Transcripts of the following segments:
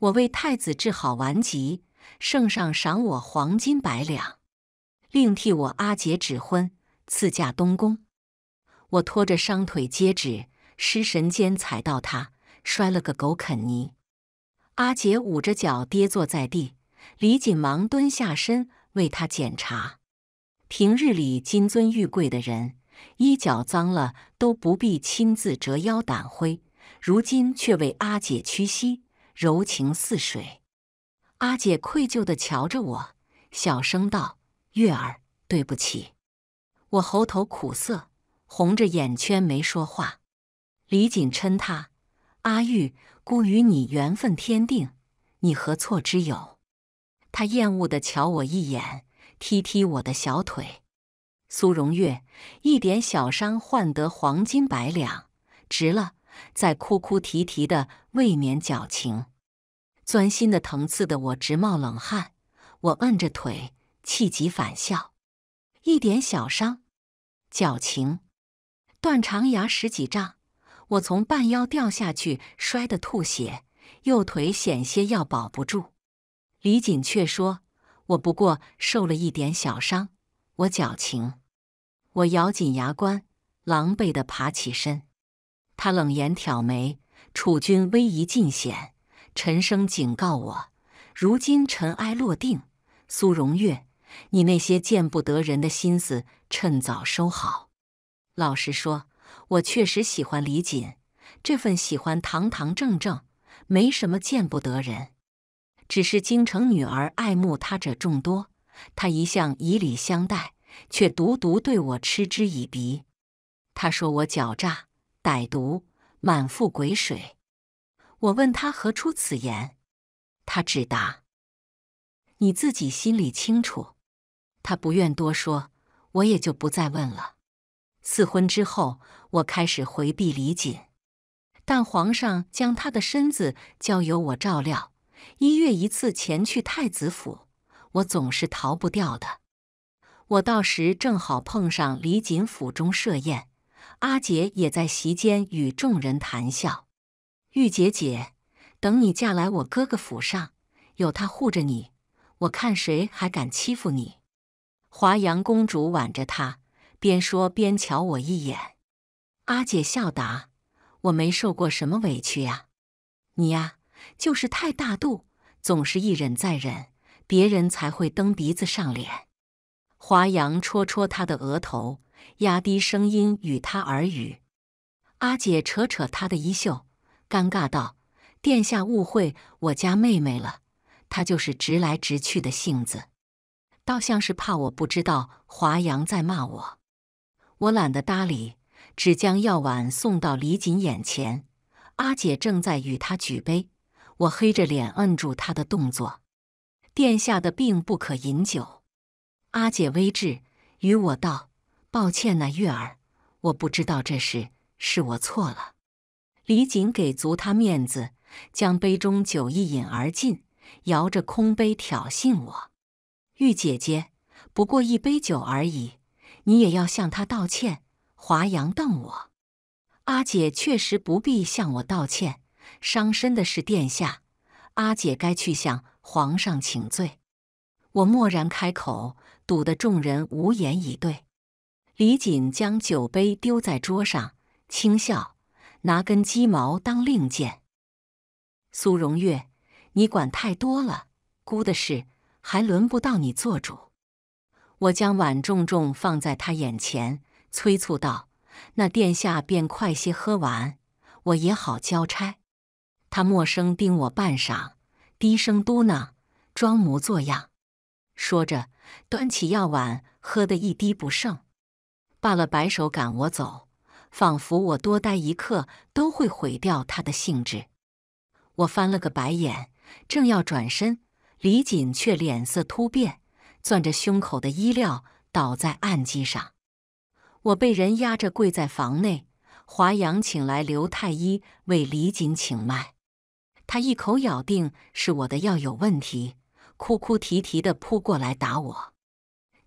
我为太子治好顽疾，圣上赏我黄金百两，另替我阿姐指婚，赐嫁东宫。我拖着伤腿接旨，失神间踩到他，摔了个狗啃泥。阿姐捂着脚跌坐在地，李锦忙蹲下身为他检查。平日里金尊玉贵的人，衣脚脏了都不必亲自折腰掸灰，如今却为阿姐屈膝。柔情似水，阿姐愧疚地瞧着我，小声道：“月儿，对不起。”我喉头苦涩，红着眼圈没说话。李锦琛，他阿玉，孤与你缘分天定，你何错之有？他厌恶的瞧我一眼，踢踢我的小腿。苏荣月，一点小伤换得黄金百两，值了。在哭哭啼啼的，未免矫情。钻心的疼，刺的我直冒冷汗。我摁着腿，气急反笑。一点小伤，矫情？断肠崖十几丈，我从半腰掉下去，摔得吐血，右腿险些要保不住。李锦却说：“我不过受了一点小伤，我矫情。”我咬紧牙关，狼狈地爬起身。他冷言挑眉，楚军威仪尽显，沉声警告我：“如今尘埃落定，苏荣月，你那些见不得人的心思，趁早收好。”老实说，我确实喜欢李锦，这份喜欢堂堂正正，没什么见不得人。只是京城女儿爱慕他者众多，他一向以礼相待，却独独对我嗤之以鼻。他说我狡诈。歹毒，满腹鬼水。我问他何出此言，他只答：“你自己心里清楚。”他不愿多说，我也就不再问了。赐婚之后，我开始回避李锦，但皇上将他的身子交由我照料，一月一次前去太子府，我总是逃不掉的。我到时正好碰上李锦府中设宴。阿姐也在席间与众人谈笑。玉姐姐，等你嫁来我哥哥府上，有他护着你，我看谁还敢欺负你。华阳公主挽着他，边说边瞧我一眼。阿姐笑答：“我没受过什么委屈呀，你呀，就是太大度，总是一忍再忍，别人才会蹬鼻子上脸。”华阳戳戳她的额头。压低声音与他耳语，阿姐扯扯他的衣袖，尴尬道：“殿下误会我家妹妹了，她就是直来直去的性子，倒像是怕我不知道华阳在骂我。”我懒得搭理，只将药碗送到李锦眼前。阿姐正在与他举杯，我黑着脸摁住他的动作：“殿下的病不可饮酒。”阿姐微滞，与我道。抱歉呐，月儿，我不知道这事，是我错了。李锦给足他面子，将杯中酒一饮而尽，摇着空杯挑衅我。玉姐姐，不过一杯酒而已，你也要向他道歉。华阳瞪我，阿姐确实不必向我道歉，伤身的是殿下，阿姐该去向皇上请罪。我蓦然开口，堵得众人无言以对。李锦将酒杯丢在桌上，轻笑，拿根鸡毛当令箭。苏荣月，你管太多了，姑的事还轮不到你做主。我将碗重重放在他眼前，催促道：“那殿下便快些喝完，我也好交差。”他默声盯我半晌，低声嘟囔，装模作样，说着端起药碗，喝得一滴不剩。罢了，摆手赶我走，仿佛我多待一刻都会毁掉他的兴致。我翻了个白眼，正要转身，李锦却脸色突变，攥着胸口的衣料倒在案几上。我被人压着跪在房内，华阳请来刘太医为李锦请脉，他一口咬定是我的药有问题，哭哭啼啼的扑过来打我。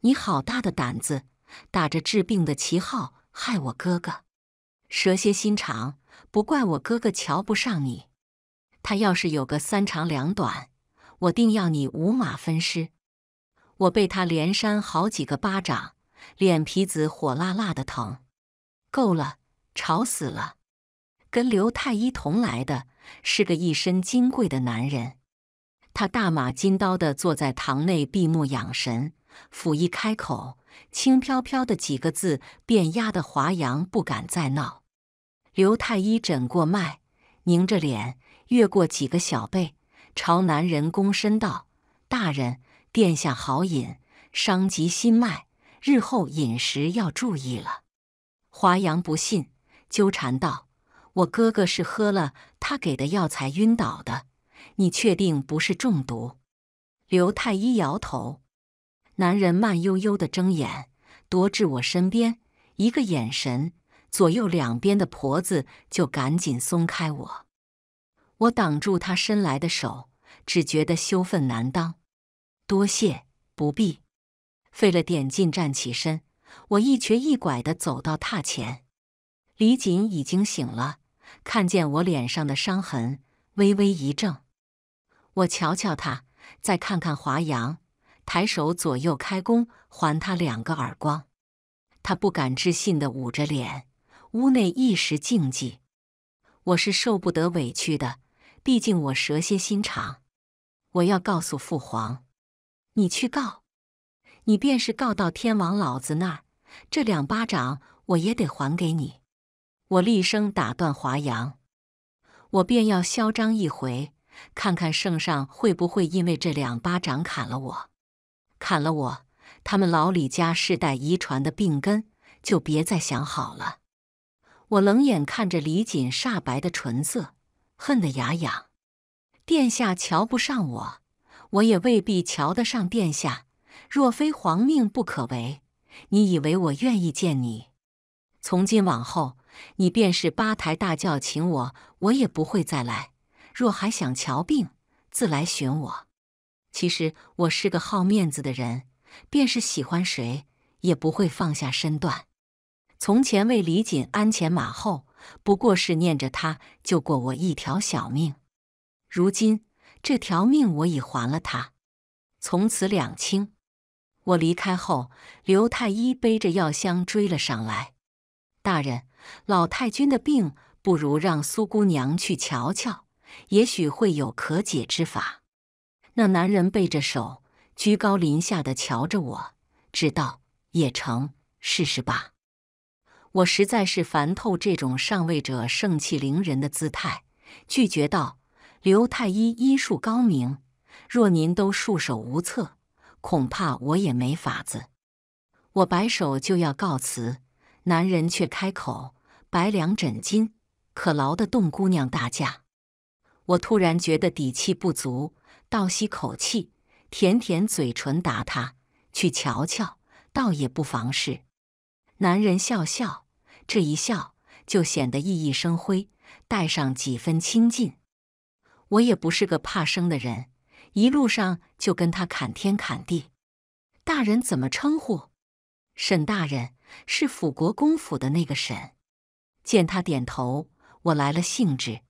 你好大的胆子！打着治病的旗号害我哥哥，蛇蝎心肠，不怪我哥哥瞧不上你。他要是有个三长两短，我定要你五马分尸。我被他连扇好几个巴掌，脸皮子火辣辣的疼。够了，吵死了！跟刘太医同来的是个一身金贵的男人，他大马金刀的坐在堂内闭目养神，甫一开口。轻飘飘的几个字，便压得华阳不敢再闹。刘太医诊过脉，凝着脸，越过几个小辈，朝男人躬身道：“大人，殿下好饮，伤及心脉，日后饮食要注意了。”华阳不信，纠缠道：“我哥哥是喝了他给的药才晕倒的，你确定不是中毒？”刘太医摇头。男人慢悠悠的睁眼，踱至我身边，一个眼神，左右两边的婆子就赶紧松开我。我挡住他伸来的手，只觉得羞愤难当。多谢，不必。费了点劲站起身，我一瘸一拐的走到榻前。李锦已经醒了，看见我脸上的伤痕，微微一怔。我瞧瞧他，再看看华阳。抬手左右开弓，还他两个耳光。他不敢置信的捂着脸。屋内一时静寂。我是受不得委屈的，毕竟我蛇蝎心肠。我要告诉父皇，你去告，你便是告到天王老子那儿，这两巴掌我也得还给你。我厉声打断华阳，我便要嚣张一回，看看圣上会不会因为这两巴掌砍了我。砍了我！他们老李家世代遗传的病根，就别再想好了。我冷眼看着李锦煞白的唇色，恨得牙痒。殿下瞧不上我，我也未必瞧得上殿下。若非皇命不可违，你以为我愿意见你？从今往后，你便是八抬大轿请我，我也不会再来。若还想瞧病，自来寻我。其实我是个好面子的人，便是喜欢谁，也不会放下身段。从前为李锦鞍前马后，不过是念着他救过我一条小命。如今这条命我已还了他，从此两清。我离开后，刘太医背着药箱追了上来。大人，老太君的病，不如让苏姑娘去瞧瞧，也许会有可解之法。那男人背着手，居高临下的瞧着我，只道也成，试试吧。我实在是烦透这种上位者盛气凌人的姿态，拒绝道：“刘太医医术高明，若您都束手无策，恐怕我也没法子。”我摆手就要告辞，男人却开口：“百两枕巾，可劳得动姑娘大驾？”我突然觉得底气不足。倒吸口气，舔舔嘴唇，答他：“去瞧瞧，倒也不妨事。”男人笑笑，这一笑就显得熠熠生辉，带上几分亲近。我也不是个怕生的人，一路上就跟他侃天侃地。大人怎么称呼？沈大人，是辅国公府的那个沈。见他点头，我来了兴致，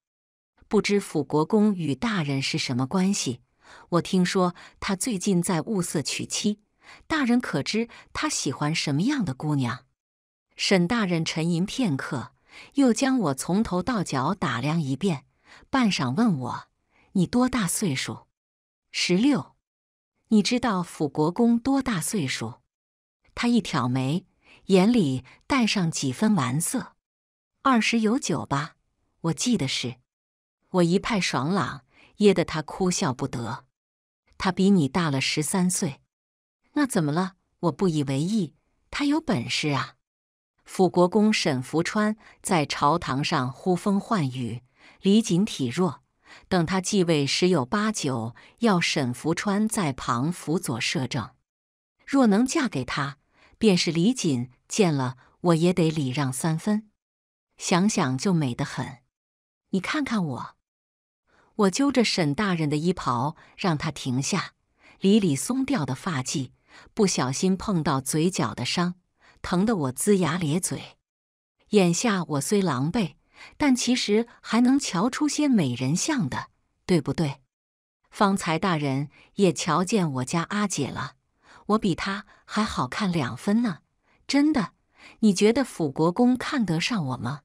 不知辅国公与大人是什么关系？我听说他最近在物色娶妻，大人可知他喜欢什么样的姑娘？沈大人沉吟片刻，又将我从头到脚打量一遍，半晌问我：“你多大岁数？”“十六。”“你知道辅国公多大岁数？”他一挑眉，眼里带上几分玩色。“二十有九吧，我记得是。”我一派爽朗，噎得他哭笑不得。他比你大了十三岁，那怎么了？我不以为意。他有本事啊！辅国公沈福川在朝堂上呼风唤雨，李锦体弱，等他继位，十有八九要沈福川在旁辅佐摄政。若能嫁给他，便是李锦见了我也得礼让三分。想想就美得很。你看看我。我揪着沈大人的衣袍，让他停下，理理松掉的发髻不小心碰到嘴角的伤，疼得我龇牙咧嘴。眼下我虽狼狈，但其实还能瞧出些美人相的，对不对？方才大人也瞧见我家阿姐了，我比她还好看两分呢，真的。你觉得辅国公看得上我吗？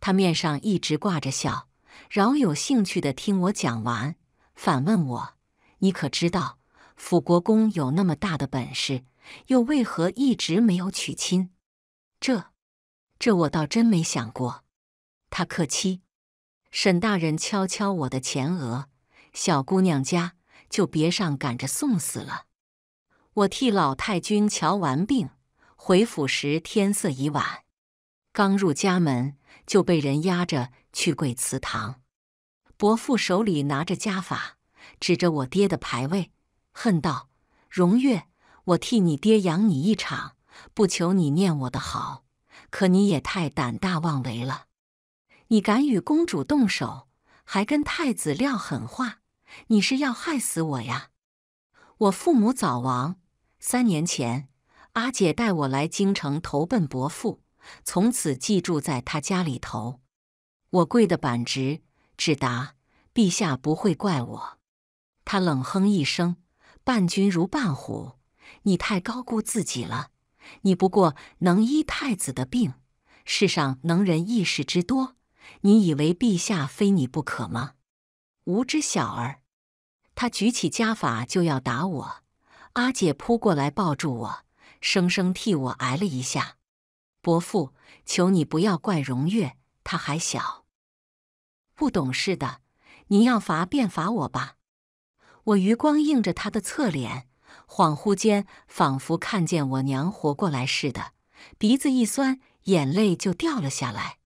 他面上一直挂着笑。饶有兴趣地听我讲完，反问我：“你可知道，辅国公有那么大的本事，又为何一直没有娶亲？这……这我倒真没想过。”他客气，沈大人敲敲我的前额：“小姑娘家，就别上赶着送死了。”我替老太君瞧完病，回府时天色已晚，刚入家门就被人压着。去跪祠堂，伯父手里拿着家法，指着我爹的牌位，恨道：“荣月，我替你爹养你一场，不求你念我的好，可你也太胆大妄为了！你敢与公主动手，还跟太子撂狠话，你是要害死我呀！”我父母早亡，三年前，阿姐带我来京城投奔伯父，从此寄住在他家里头。我跪得板直，只答：“陛下不会怪我。”他冷哼一声：“伴君如伴虎，你太高估自己了。你不过能医太子的病，世上能人异士之多，你以为陛下非你不可吗？无知小儿！”他举起家法就要打我，阿姐扑过来抱住我，生生替我挨了一下。伯父，求你不要怪荣月，他还小。不懂事的，您要罚便罚我吧。我余光映着他的侧脸，恍惚间仿佛看见我娘活过来似的，鼻子一酸，眼泪就掉了下来。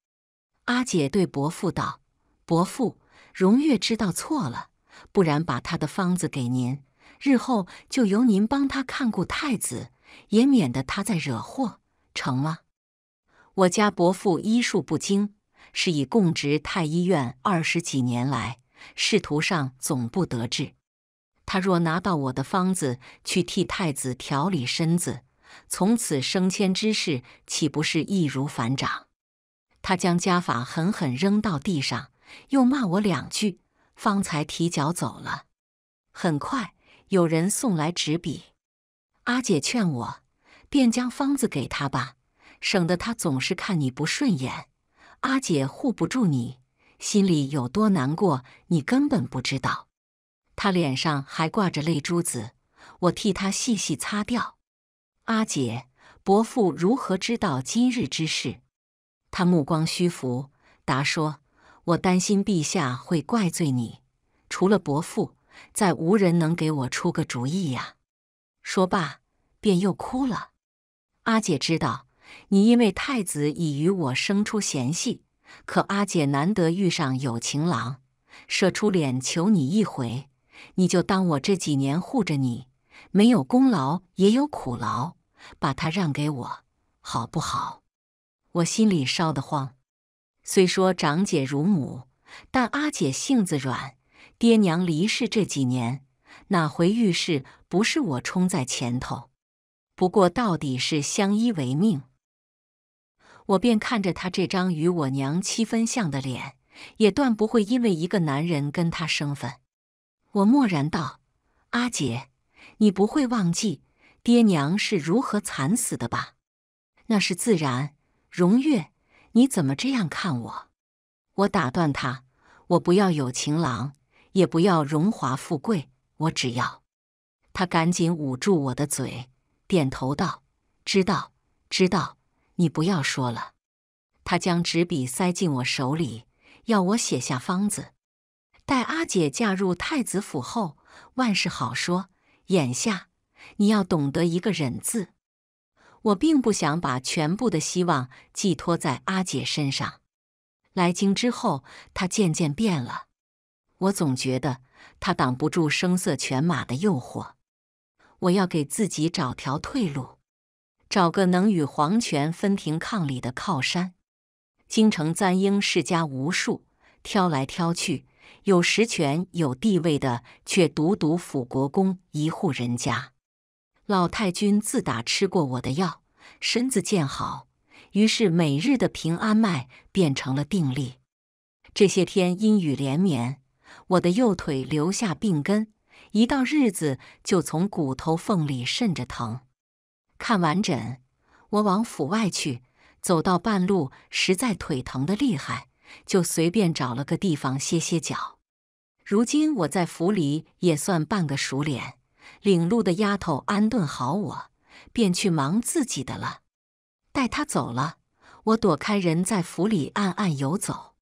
阿姐对伯父道：“伯父，荣月知道错了，不然把他的方子给您，日后就由您帮他看顾太子，也免得他再惹祸，成吗？”我家伯父医术不精。是以供职太医院二十几年来，仕途上总不得志。他若拿到我的方子去替太子调理身子，从此升迁之事岂不是易如反掌？他将家法狠狠扔到地上，又骂我两句，方才提脚走了。很快有人送来纸笔，阿姐劝我，便将方子给他吧，省得他总是看你不顺眼。阿姐护不住你，心里有多难过，你根本不知道。她脸上还挂着泪珠子，我替她细细擦掉。阿姐，伯父如何知道今日之事？他目光虚浮，答说：“我担心陛下会怪罪你，除了伯父，再无人能给我出个主意呀。”说罢，便又哭了。阿姐知道。你因为太子已与我生出嫌隙，可阿姐难得遇上有情郎，舍出脸求你一回，你就当我这几年护着你，没有功劳也有苦劳，把他让给我好不好？我心里烧得慌。虽说长姐如母，但阿姐性子软，爹娘离世这几年，哪回遇事不是我冲在前头？不过到底是相依为命。我便看着他这张与我娘七分像的脸，也断不会因为一个男人跟他生分。我默然道：“阿姐，你不会忘记爹娘是如何惨死的吧？”那是自然。荣月，你怎么这样看我？我打断他：“我不要有情郎，也不要荣华富贵，我只要……”他赶紧捂住我的嘴，点头道：“知道，知道。”你不要说了。他将纸笔塞进我手里，要我写下方子。待阿姐嫁入太子府后，万事好说。眼下，你要懂得一个忍字。我并不想把全部的希望寄托在阿姐身上。来京之后，她渐渐变了。我总觉得她挡不住声色犬马的诱惑。我要给自己找条退路。找个能与皇权分庭抗礼的靠山。京城簪缨世家无数，挑来挑去，有实权、有地位的，却独独辅国公一户人家。老太君自打吃过我的药，身子渐好，于是每日的平安脉变成了定力。这些天阴雨连绵，我的右腿留下病根，一到日子就从骨头缝里渗着疼。看完诊，我往府外去。走到半路，实在腿疼的厉害，就随便找了个地方歇歇脚。如今我在府里也算半个熟脸，领路的丫头安顿好我，便去忙自己的了。待她走了，我躲开人，在府里暗暗游走。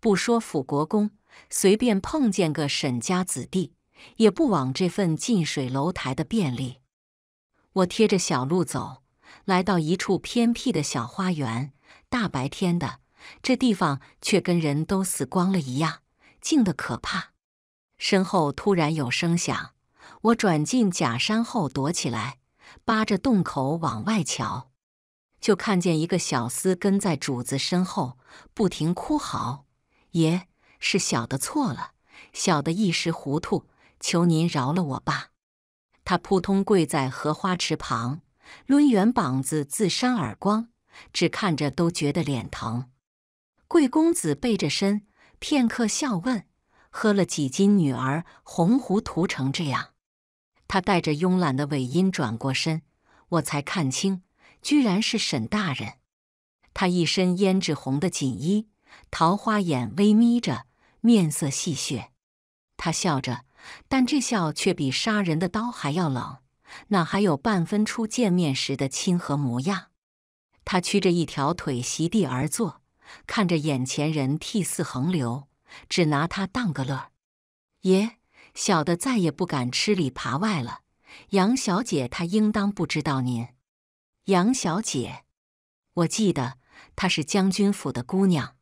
不说辅国公，随便碰见个沈家子弟，也不枉这份近水楼台的便利。我贴着小路走，来到一处偏僻的小花园。大白天的，这地方却跟人都死光了一样，静得可怕。身后突然有声响，我转进假山后躲起来，扒着洞口往外瞧，就看见一个小厮跟在主子身后，不停哭嚎：“爷，是小的错了，小的一时糊涂，求您饶了我吧。”他扑通跪在荷花池旁，抡圆膀子自扇耳光，只看着都觉得脸疼。贵公子背着身，片刻笑问：“喝了几斤？女儿红胡涂成这样？”他带着慵懒的尾音转过身，我才看清，居然是沈大人。他一身胭脂红的锦衣，桃花眼微眯着，面色戏谑。他笑着。但这笑却比杀人的刀还要冷，哪还有半分初见面时的亲和模样？他屈着一条腿，席地而坐，看着眼前人涕泗横流，只拿他当个乐儿。爷，小的再也不敢吃里扒外了。杨小姐，她应当不知道您。杨小姐，我记得她是将军府的姑娘。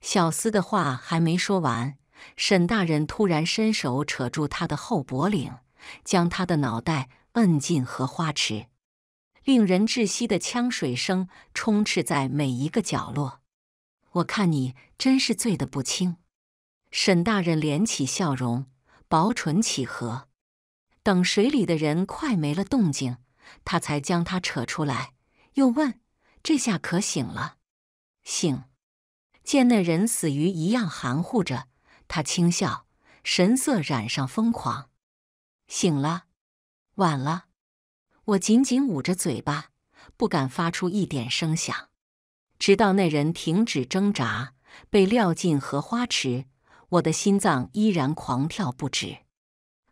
小厮的话还没说完。沈大人突然伸手扯住他的后脖领，将他的脑袋摁进荷花池，令人窒息的呛水声充斥在每一个角落。我看你真是醉得不轻。沈大人敛起笑容，薄唇起合，等水里的人快没了动静，他才将他扯出来，又问：“这下可醒了？”“醒。”见那人死鱼一样含糊着。他轻笑，神色染上疯狂。醒了，晚了。我紧紧捂着嘴巴，不敢发出一点声响。直到那人停止挣扎，被撂进荷花池，我的心脏依然狂跳不止。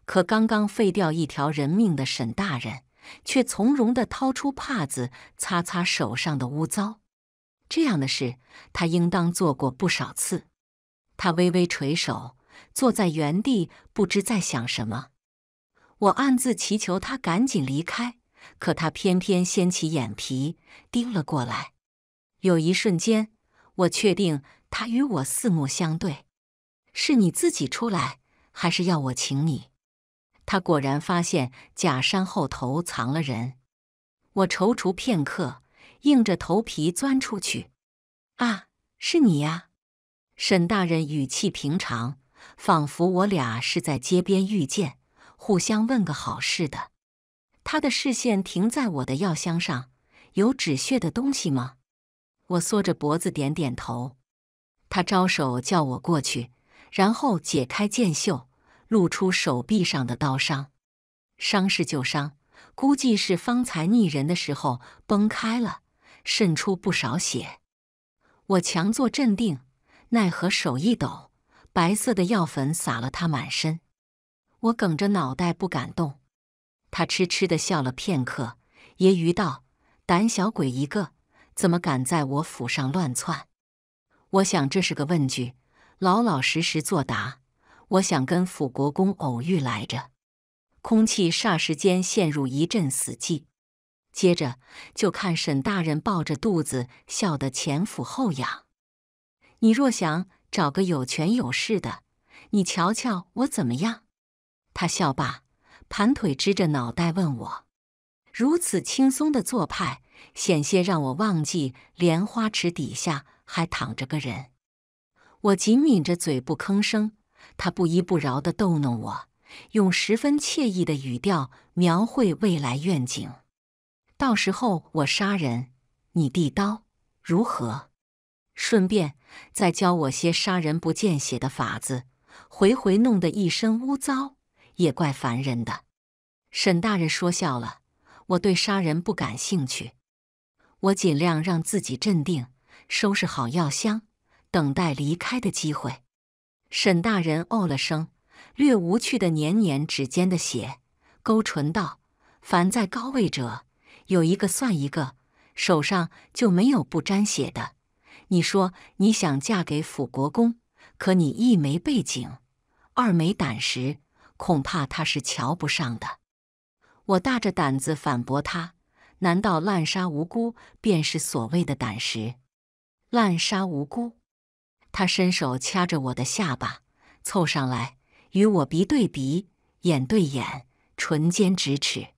可刚刚废掉一条人命的沈大人，却从容的掏出帕子，擦擦手上的污糟。这样的事，他应当做过不少次。他微微垂手，坐在原地，不知在想什么。我暗自祈求他赶紧离开，可他偏偏掀起眼皮盯了过来。有一瞬间，我确定他与我四目相对，是你自己出来，还是要我请你？他果然发现假山后头藏了人。我踌躇片刻，硬着头皮钻出去。啊，是你呀！沈大人语气平常，仿佛我俩是在街边遇见，互相问个好似的。他的视线停在我的药箱上，有止血的东西吗？我缩着脖子点点头。他招手叫我过去，然后解开剑袖，露出手臂上的刀伤。伤是旧伤，估计是方才逆人的时候崩开了，渗出不少血。我强作镇定。奈何手一抖，白色的药粉洒了他满身。我梗着脑袋不敢动。他痴痴地笑了片刻，揶揄道：“胆小鬼一个，怎么敢在我府上乱窜？”我想这是个问句，老老实实作答。我想跟辅国公偶遇来着。空气霎时间陷入一阵死寂，接着就看沈大人抱着肚子笑得前俯后仰。你若想找个有权有势的，你瞧瞧我怎么样？他笑罢，盘腿支着脑袋问我，如此轻松的做派，险些让我忘记莲花池底下还躺着个人。我紧抿着嘴不吭声，他不依不饶地逗弄我，用十分惬意的语调描绘未来愿景。到时候我杀人，你递刀，如何？顺便再教我些杀人不见血的法子，回回弄得一身污糟，也怪烦人的。沈大人说笑了，我对杀人不感兴趣。我尽量让自己镇定，收拾好药箱，等待离开的机会。沈大人哦了声，略无趣的捻捻指尖的血，勾唇道：“凡在高位者，有一个算一个，手上就没有不沾血的。”你说你想嫁给辅国公，可你一没背景，二没胆识，恐怕他是瞧不上的。我大着胆子反驳他：难道滥杀无辜便是所谓的胆识？滥杀无辜？他伸手掐着我的下巴，凑上来与我鼻对鼻、眼对眼、唇尖咫尺。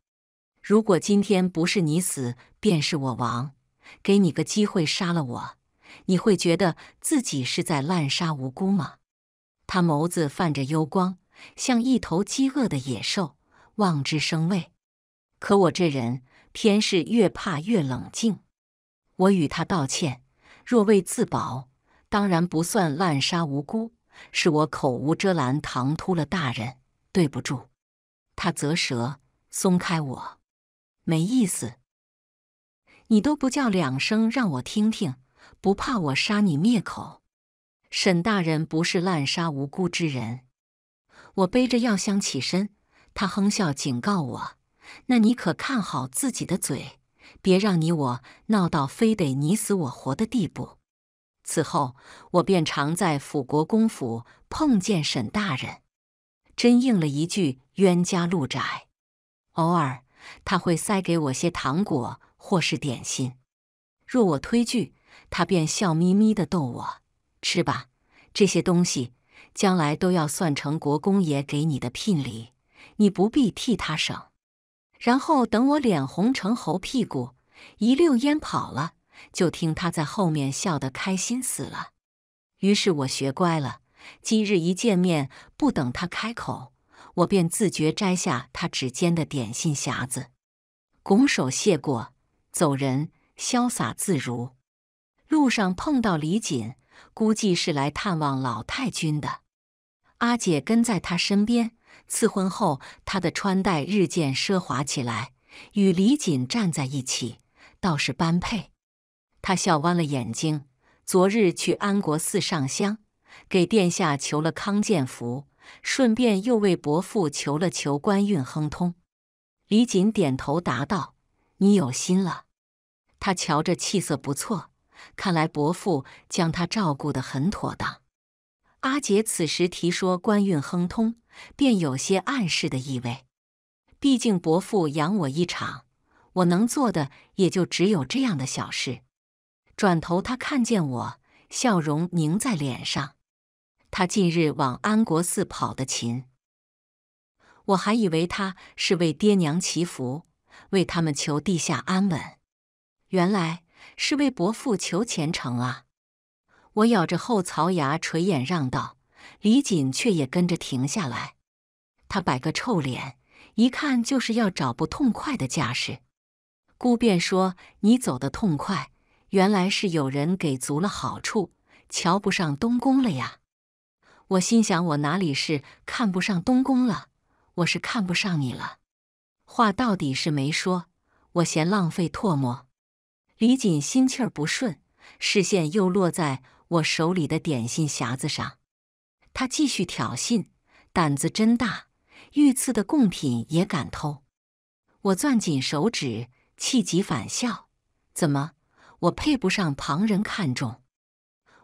如果今天不是你死，便是我亡。给你个机会杀了我。你会觉得自己是在滥杀无辜吗？他眸子泛着幽光，像一头饥饿的野兽，望之生畏。可我这人偏是越怕越冷静。我与他道歉：若为自保，当然不算滥杀无辜。是我口无遮拦，唐突了大人，对不住。他啧舌，松开我，没意思。你都不叫两声让我听听。不怕我杀你灭口，沈大人不是滥杀无辜之人。我背着药箱起身，他哼笑警告我：“那你可看好自己的嘴，别让你我闹到非得你死我活的地步。”此后，我便常在辅国公府碰见沈大人，真应了一句“冤家路窄”。偶尔，他会塞给我些糖果或是点心，若我推拒。他便笑眯眯的逗我：“吃吧，这些东西将来都要算成国公爷给你的聘礼，你不必替他省。”然后等我脸红成猴屁股，一溜烟跑了，就听他在后面笑得开心死了。于是我学乖了，今日一见面，不等他开口，我便自觉摘下他指尖的点心匣子，拱手谢过，走人，潇洒自如。路上碰到李锦，估计是来探望老太君的。阿姐跟在他身边。赐婚后，他的穿戴日渐奢华起来，与李锦站在一起倒是般配。他笑弯了眼睛。昨日去安国寺上香，给殿下求了康健符，顺便又为伯父求了求官运亨通。李锦点头答道：“你有心了。”他瞧着气色不错。看来伯父将他照顾得很妥当。阿杰此时提说官运亨通，便有些暗示的意味。毕竟伯父养我一场，我能做的也就只有这样的小事。转头他看见我，笑容凝在脸上。他近日往安国寺跑的勤，我还以为他是为爹娘祈福，为他们求地下安稳，原来。是为伯父求前程啊！我咬着后槽牙，垂眼让道，李锦却也跟着停下来。他摆个臭脸，一看就是要找不痛快的架势。姑便说：“你走得痛快，原来是有人给足了好处，瞧不上东宫了呀。”我心想：我哪里是看不上东宫了，我是看不上你了。话到底是没说，我嫌浪费唾沫。李锦心气儿不顺，视线又落在我手里的点心匣子上。他继续挑衅：“胆子真大，御赐的贡品也敢偷！”我攥紧手指，气急反笑：“怎么，我配不上旁人看重？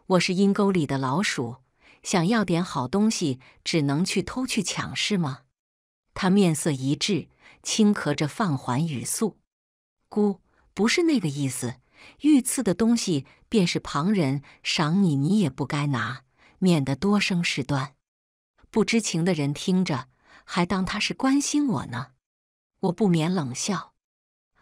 我是阴沟里的老鼠，想要点好东西，只能去偷去抢，是吗？”他面色一滞，轻咳着放缓语速：“姑。”不是那个意思，御赐的东西便是旁人赏你，你也不该拿，免得多生事端。不知情的人听着，还当他是关心我呢。我不免冷笑。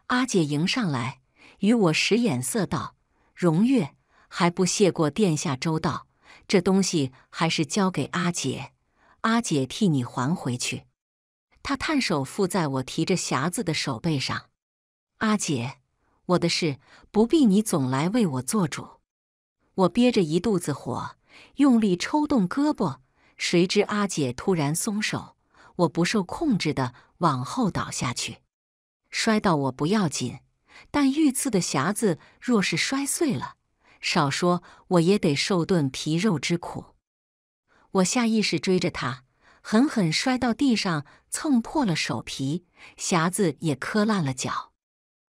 阿姐迎上来，与我使眼色道：“荣月，还不谢过殿下周到。这东西还是交给阿姐，阿姐替你还回去。”她探手附在我提着匣子的手背上，阿姐。我的事不必你总来为我做主，我憋着一肚子火，用力抽动胳膊，谁知阿姐突然松手，我不受控制的往后倒下去，摔到我不要紧，但玉刺的匣子若是摔碎了，少说我也得受顿皮肉之苦。我下意识追着她，狠狠摔到地上，蹭破了手皮，匣子也磕烂了脚，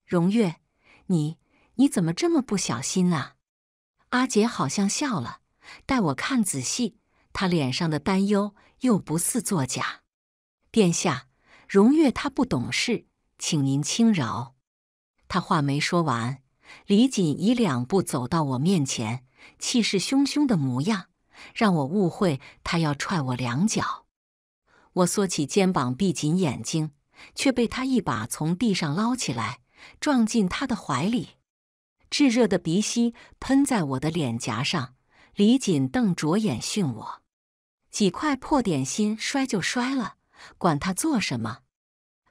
荣月。你你怎么这么不小心啊？阿姐好像笑了，待我看仔细，她脸上的担忧又不似作假。殿下，荣月她不懂事，请您轻饶。他话没说完，李锦已两步走到我面前，气势汹汹的模样让我误会他要踹我两脚。我缩起肩膀，闭紧眼睛，却被他一把从地上捞起来。撞进他的怀里，炙热的鼻息喷在我的脸颊上。李锦瞪着眼训我：“几块破点心摔就摔了，管他做什么？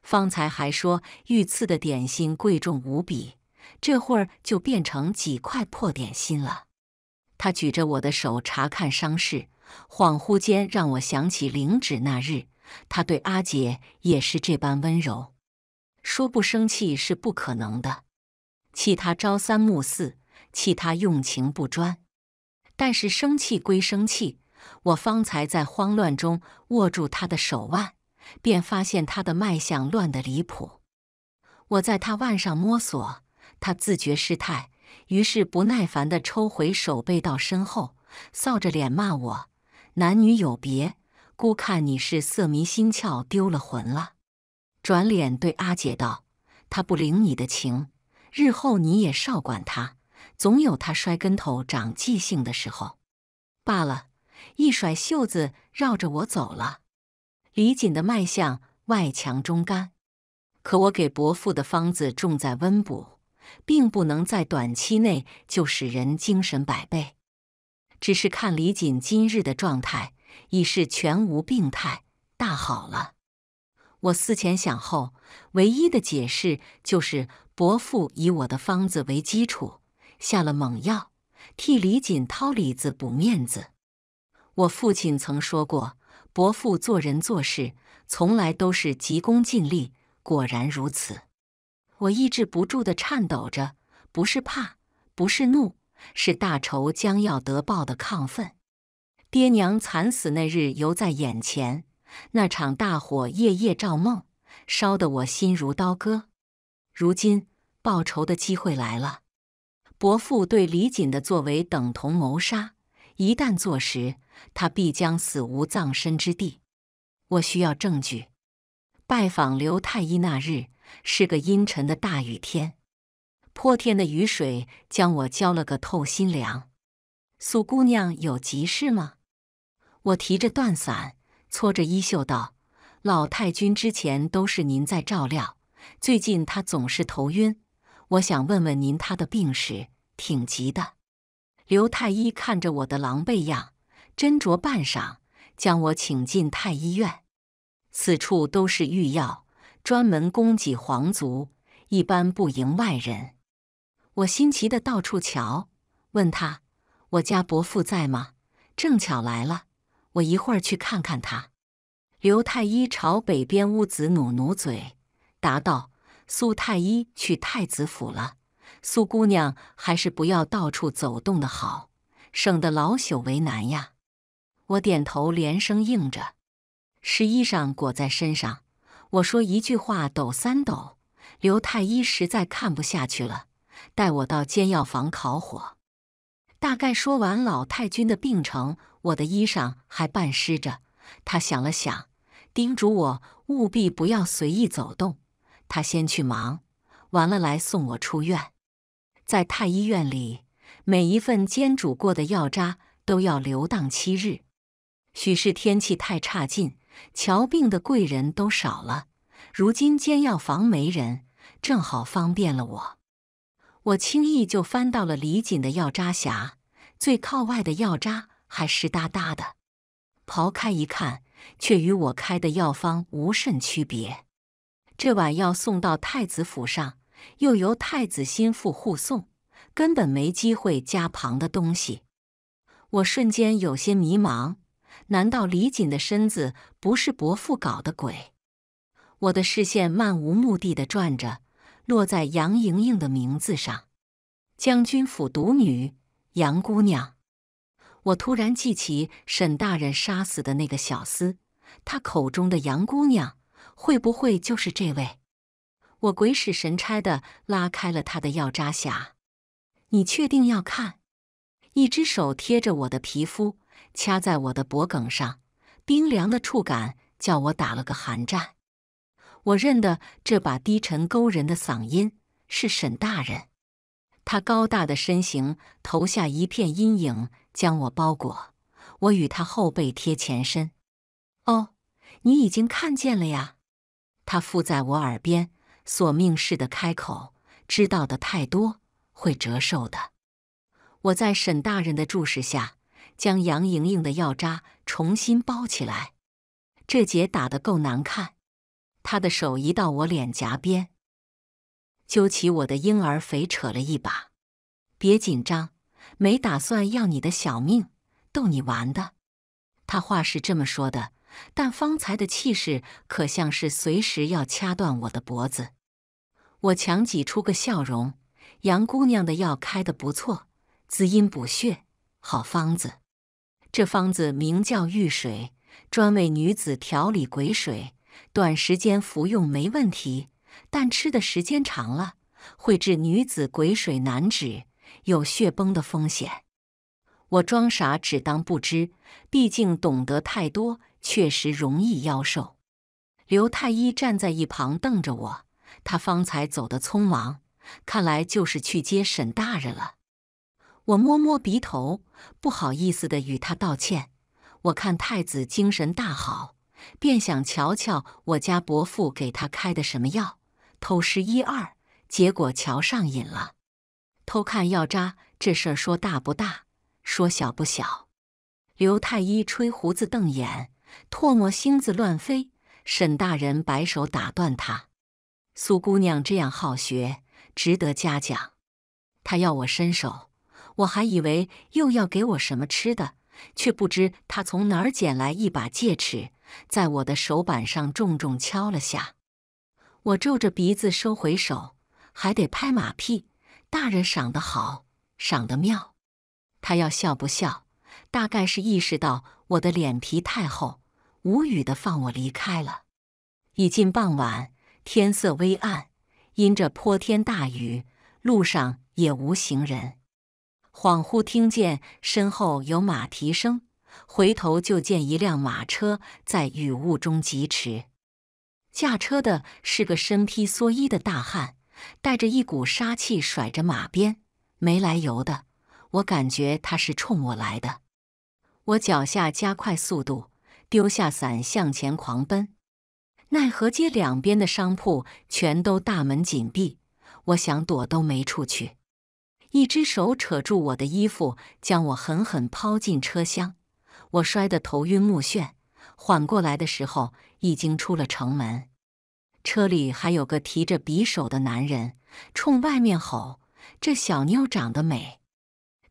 方才还说御赐的点心贵重无比，这会儿就变成几块破点心了。”他举着我的手查看伤势，恍惚间让我想起灵旨那日，他对阿姐也是这般温柔。说不生气是不可能的，气他朝三暮四，气他用情不专。但是生气归生气，我方才在慌乱中握住他的手腕，便发现他的脉象乱得离谱。我在他腕上摸索，他自觉失态，于是不耐烦的抽回手背到身后，臊着脸骂我：“男女有别，孤看你是色迷心窍，丢了魂了。”转脸对阿姐道：“他不领你的情，日后你也少管他，总有他摔跟头、长记性的时候。”罢了，一甩袖子，绕着我走了。李锦的脉象外强中干，可我给伯父的方子重在温补，并不能在短期内就使人精神百倍。只是看李锦今日的状态，已是全无病态，大好了。我思前想后，唯一的解释就是伯父以我的方子为基础下了猛药，替李锦掏里子补面子。我父亲曾说过，伯父做人做事从来都是急功近利，果然如此。我抑制不住的颤抖着，不是怕，不是怒，是大仇将要得报的亢奋。爹娘惨死那日犹在眼前。那场大火夜夜照梦，烧得我心如刀割。如今报仇的机会来了。伯父对李锦的作为等同谋杀，一旦坐实，他必将死无葬身之地。我需要证据。拜访刘太医那日是个阴沉的大雨天，泼天的雨水将我浇了个透心凉。苏姑娘有急事吗？我提着断伞。搓着衣袖道：“老太君之前都是您在照料，最近她总是头晕，我想问问您她的病史，挺急的。”刘太医看着我的狼狈样，斟酌半晌，将我请进太医院。此处都是御药，专门供给皇族，一般不迎外人。我新奇的到处瞧，问他：“我家伯父在吗？”正巧来了。我一会儿去看看他。刘太医朝北边屋子努努嘴，答道：“苏太医去太子府了。苏姑娘还是不要到处走动的好，省得老朽为难呀。”我点头连声应着，湿衣裳裹在身上。我说一句话抖三抖。刘太医实在看不下去了，带我到煎药房烤火。大概说完老太君的病程，我的衣裳还半湿着。他想了想，叮嘱我务必不要随意走动。他先去忙，完了来送我出院。在太医院里，每一份煎煮过的药渣都要留荡七日。许是天气太差劲，瞧病的贵人都少了。如今煎药房没人，正好方便了我。我轻易就翻到了李锦的药渣匣，最靠外的药渣还湿哒哒的。刨开一看，却与我开的药方无甚区别。这碗药送到太子府上，又由太子心腹护送，根本没机会加旁的东西。我瞬间有些迷茫：难道李锦的身子不是伯父搞的鬼？我的视线漫无目的的转着。落在杨莹莹的名字上，将军府独女杨姑娘。我突然记起沈大人杀死的那个小厮，他口中的杨姑娘会不会就是这位？我鬼使神差地拉开了他的药渣匣。你确定要看？一只手贴着我的皮肤，掐在我的脖梗上，冰凉的触感叫我打了个寒战。我认得这把低沉勾人的嗓音，是沈大人。他高大的身形投下一片阴影，将我包裹。我与他后背贴前身。哦，你已经看见了呀？他附在我耳边，索命似的开口：“知道的太多会折寿的。”我在沈大人的注视下，将杨莹莹的药渣重新包起来。这结打得够难看。他的手移到我脸颊边，揪起我的婴儿肥，扯了一把。别紧张，没打算要你的小命，逗你玩的。他话是这么说的，但方才的气势可像是随时要掐断我的脖子。我强挤出个笑容：“杨姑娘的药开的不错，滋阴补血，好方子。这方子名叫玉水，专为女子调理癸水。”短时间服用没问题，但吃的时间长了会致女子癸水难止，有血崩的风险。我装傻，只当不知，毕竟懂得太多确实容易妖受。刘太医站在一旁瞪着我，他方才走得匆忙，看来就是去接沈大人了。我摸摸鼻头，不好意思的与他道歉。我看太子精神大好。便想瞧瞧我家伯父给他开的什么药，偷师一二，结果瞧上瘾了。偷看药渣这事儿说大不大，说小不小。刘太医吹胡子瞪眼，唾沫星子乱飞。沈大人摆手打断他：“苏姑娘这样好学，值得嘉奖。她要我伸手，我还以为又要给我什么吃的，却不知她从哪儿捡来一把戒尺。”在我的手板上重重敲了下，我皱着鼻子收回手，还得拍马屁，大人赏得好，赏得妙。他要笑不笑，大概是意识到我的脸皮太厚，无语的放我离开了。已近傍晚，天色微暗，因着泼天大雨，路上也无行人。恍惚听见身后有马蹄声。回头就见一辆马车在雨雾中疾驰，驾车的是个身披蓑衣的大汉，带着一股杀气，甩着马鞭。没来由的，我感觉他是冲我来的。我脚下加快速度，丢下伞向前狂奔。奈何街两边的商铺全都大门紧闭，我想躲都没处去。一只手扯住我的衣服，将我狠狠抛进车厢。我摔得头晕目眩，缓过来的时候已经出了城门。车里还有个提着匕首的男人，冲外面吼：“这小妞长得美，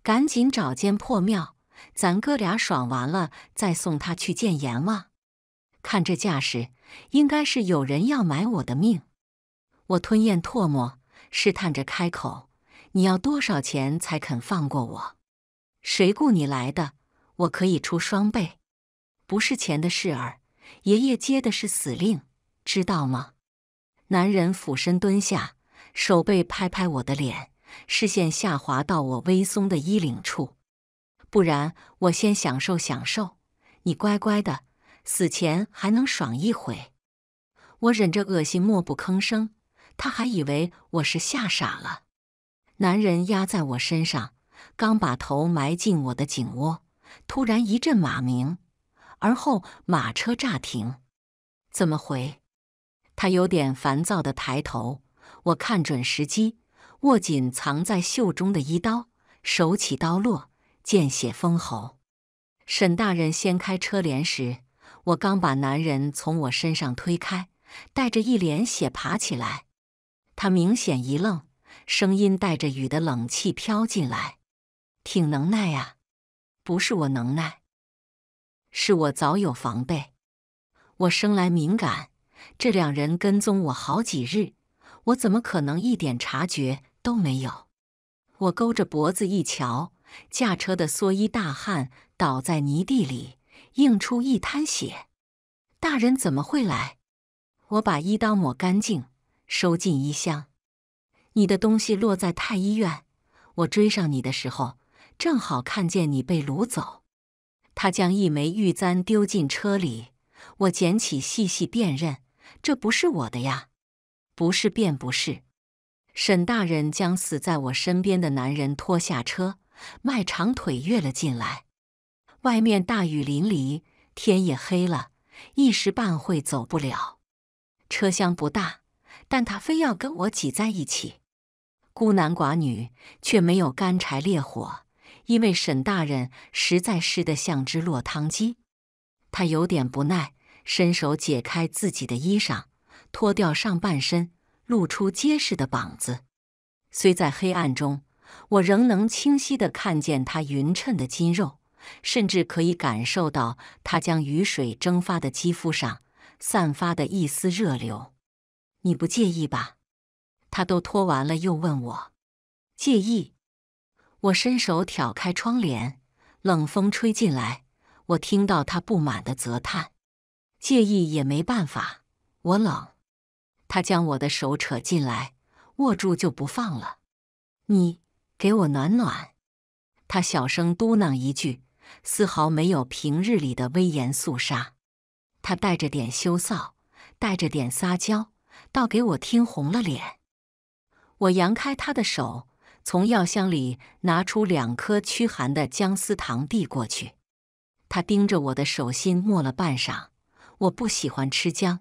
赶紧找间破庙，咱哥俩爽完了再送她去见阎王。”看这架势，应该是有人要买我的命。我吞咽唾沫，试探着开口：“你要多少钱才肯放过我？谁雇你来的？”我可以出双倍，不是钱的事儿。爷爷接的是死令，知道吗？男人俯身蹲下，手背拍拍我的脸，视线下滑到我微松的衣领处。不然我先享受享受，你乖乖的，死前还能爽一回。我忍着恶心，默不吭声。他还以为我是吓傻了。男人压在我身上，刚把头埋进我的颈窝。突然一阵马鸣，而后马车乍停。怎么回？他有点烦躁的抬头。我看准时机，握紧藏在袖中的一刀，手起刀落，见血封喉。沈大人掀开车帘时，我刚把男人从我身上推开，带着一脸血爬起来。他明显一愣，声音带着雨的冷气飘进来：“挺能耐啊。”不是我能耐，是我早有防备。我生来敏感，这两人跟踪我好几日，我怎么可能一点察觉都没有？我勾着脖子一瞧，驾车的蓑衣大汉倒在泥地里，映出一滩血。大人怎么会来？我把衣刀抹干净，收进衣箱。你的东西落在太医院，我追上你的时候。正好看见你被掳走，他将一枚玉簪丢进车里。我捡起，细细辨认，这不是我的呀，不是便不是。沈大人将死在我身边的男人拖下车，迈长腿跃了进来。外面大雨淋漓，天也黑了，一时半会走不了。车厢不大，但他非要跟我挤在一起，孤男寡女，却没有干柴烈火。因为沈大人实在湿得像只落汤鸡，他有点不耐，伸手解开自己的衣裳，脱掉上半身，露出结实的膀子。虽在黑暗中，我仍能清晰的看见他匀称的筋肉，甚至可以感受到他将雨水蒸发的肌肤上散发的一丝热流。你不介意吧？他都脱完了，又问我，介意？我伸手挑开窗帘，冷风吹进来。我听到他不满的责叹，介意也没办法。我冷，他将我的手扯进来，握住就不放了。你给我暖暖，他小声嘟囔一句，丝毫没有平日里的威严肃杀。他带着点羞臊，带着点撒娇，倒给我听红了脸。我扬开他的手。从药箱里拿出两颗驱寒的姜丝糖，递过去。他盯着我的手心，默了半晌。我不喜欢吃姜。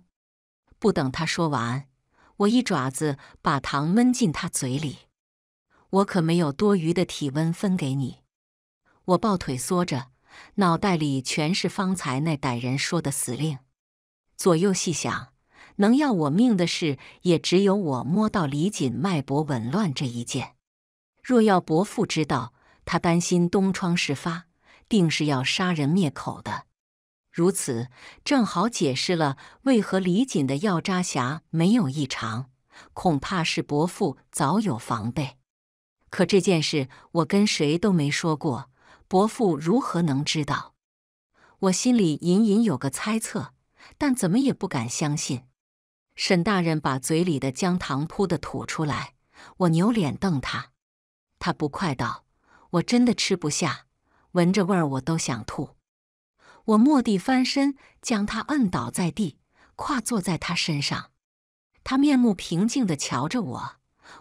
不等他说完，我一爪子把糖闷进他嘴里。我可没有多余的体温分给你。我抱腿缩着，脑袋里全是方才那歹人说的死令。左右细想，能要我命的事，也只有我摸到李锦脉搏紊乱这一件。若要伯父知道，他担心东窗事发，定是要杀人灭口的。如此，正好解释了为何李锦的药渣匣没有异常。恐怕是伯父早有防备。可这件事我跟谁都没说过，伯父如何能知道？我心里隐隐有个猜测，但怎么也不敢相信。沈大人把嘴里的姜糖噗的吐出来，我扭脸瞪他。他不快道：“我真的吃不下，闻着味儿我都想吐。”我蓦地翻身，将他摁倒在地，跨坐在他身上。他面目平静的瞧着我，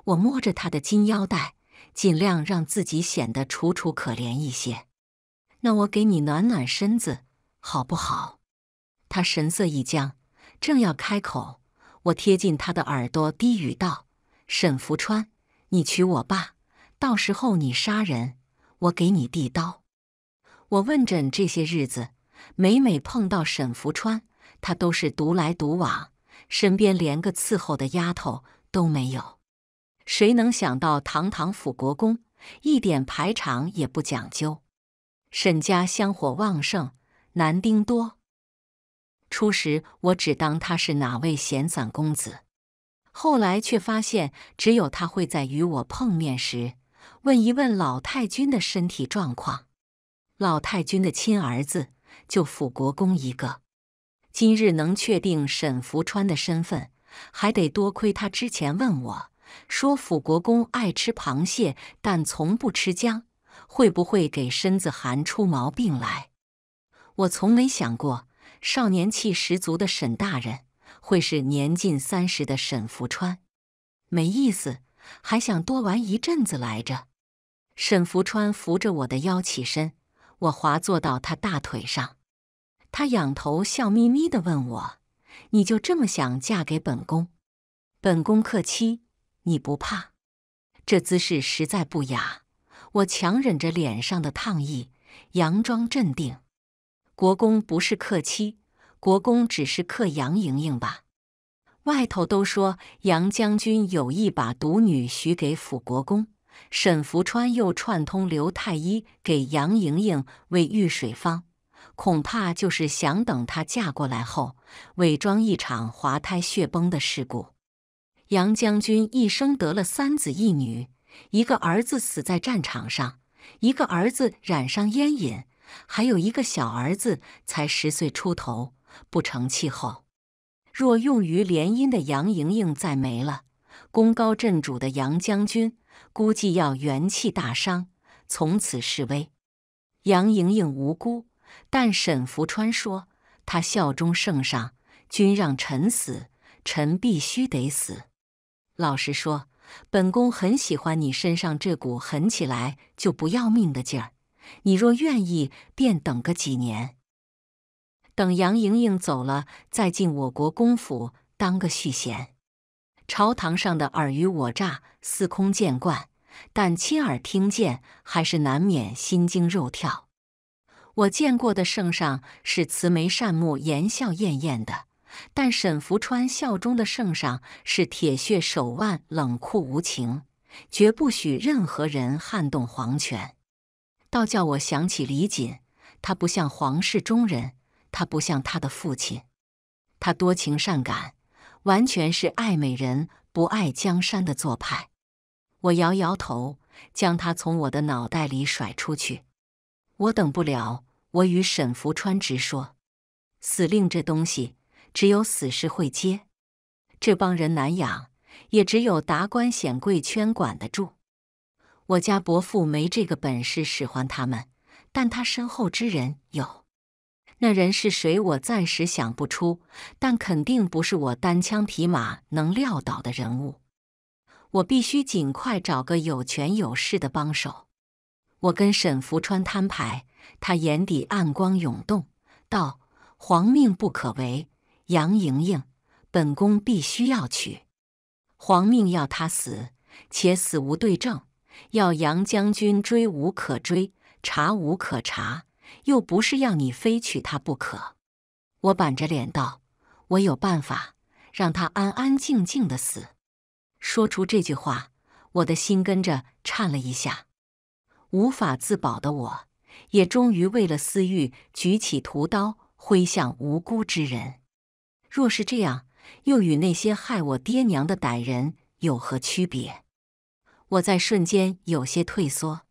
我摸着他的金腰带，尽量让自己显得楚楚可怜一些。“那我给你暖暖身子，好不好？”他神色一僵，正要开口，我贴近他的耳朵低语道：“沈福川，你娶我吧。”到时候你杀人，我给你递刀。我问诊这些日子，每每碰到沈福川，他都是独来独往，身边连个伺候的丫头都没有。谁能想到堂堂府国公，一点排场也不讲究？沈家香火旺盛，男丁多。初时我只当他是哪位闲散公子，后来却发现只有他会在与我碰面时。问一问老太君的身体状况。老太君的亲儿子就辅国公一个。今日能确定沈福川的身份，还得多亏他之前问我说，辅国公爱吃螃蟹，但从不吃姜，会不会给身子寒出毛病来？我从没想过，少年气十足的沈大人会是年近三十的沈福川。没意思，还想多玩一阵子来着。沈福川扶着我的腰起身，我滑坐到他大腿上，他仰头笑眯眯地问我：“你就这么想嫁给本宫？本宫克妻，你不怕？”这姿势实在不雅，我强忍着脸上的烫意，佯装镇定。国公不是克妻，国公只是克杨莹莹吧？外头都说杨将军有意把独女许给辅国公。沈福川又串通刘太医给杨莹莹喂御水方，恐怕就是想等她嫁过来后，伪装一场滑胎血崩的事故。杨将军一生得了三子一女，一个儿子死在战场上，一个儿子染上烟瘾，还有一个小儿子才十岁出头，不成气候。若用于联姻的杨莹莹再没了，功高震主的杨将军。估计要元气大伤，从此示威。杨莹莹无辜，但沈福川说他效忠圣上，君让臣死，臣必须得死。老实说，本宫很喜欢你身上这股狠起来就不要命的劲儿。你若愿意，便等个几年，等杨莹莹走了，再进我国公府当个续弦。朝堂上的尔虞我诈司空见惯，但亲耳听见还是难免心惊肉跳。我见过的圣上是慈眉善目、言笑晏晏的，但沈福川效忠的圣上是铁血手腕、冷酷无情，绝不许任何人撼动皇权。倒叫我想起李锦，他不像皇室中人，他不像他的父亲，他多情善感。完全是爱美人不爱江山的做派，我摇摇头，将他从我的脑袋里甩出去。我等不了，我与沈福川直说：死令这东西，只有死士会接。这帮人难养，也只有达官显贵圈管得住。我家伯父没这个本事使唤他们，但他身后之人有。那人是谁？我暂时想不出，但肯定不是我单枪匹马能撂倒的人物。我必须尽快找个有权有势的帮手。我跟沈福川摊牌，他眼底暗光涌动，道：“皇命不可违，杨莹莹，本宫必须要娶。皇命要他死，且死无对证；要杨将军追无可追，查无可查。”又不是要你非娶她不可，我板着脸道：“我有办法让她安安静静的死。”说出这句话，我的心跟着颤了一下。无法自保的我，也终于为了私欲举起屠刀，挥向无辜之人。若是这样，又与那些害我爹娘的歹人有何区别？我在瞬间有些退缩。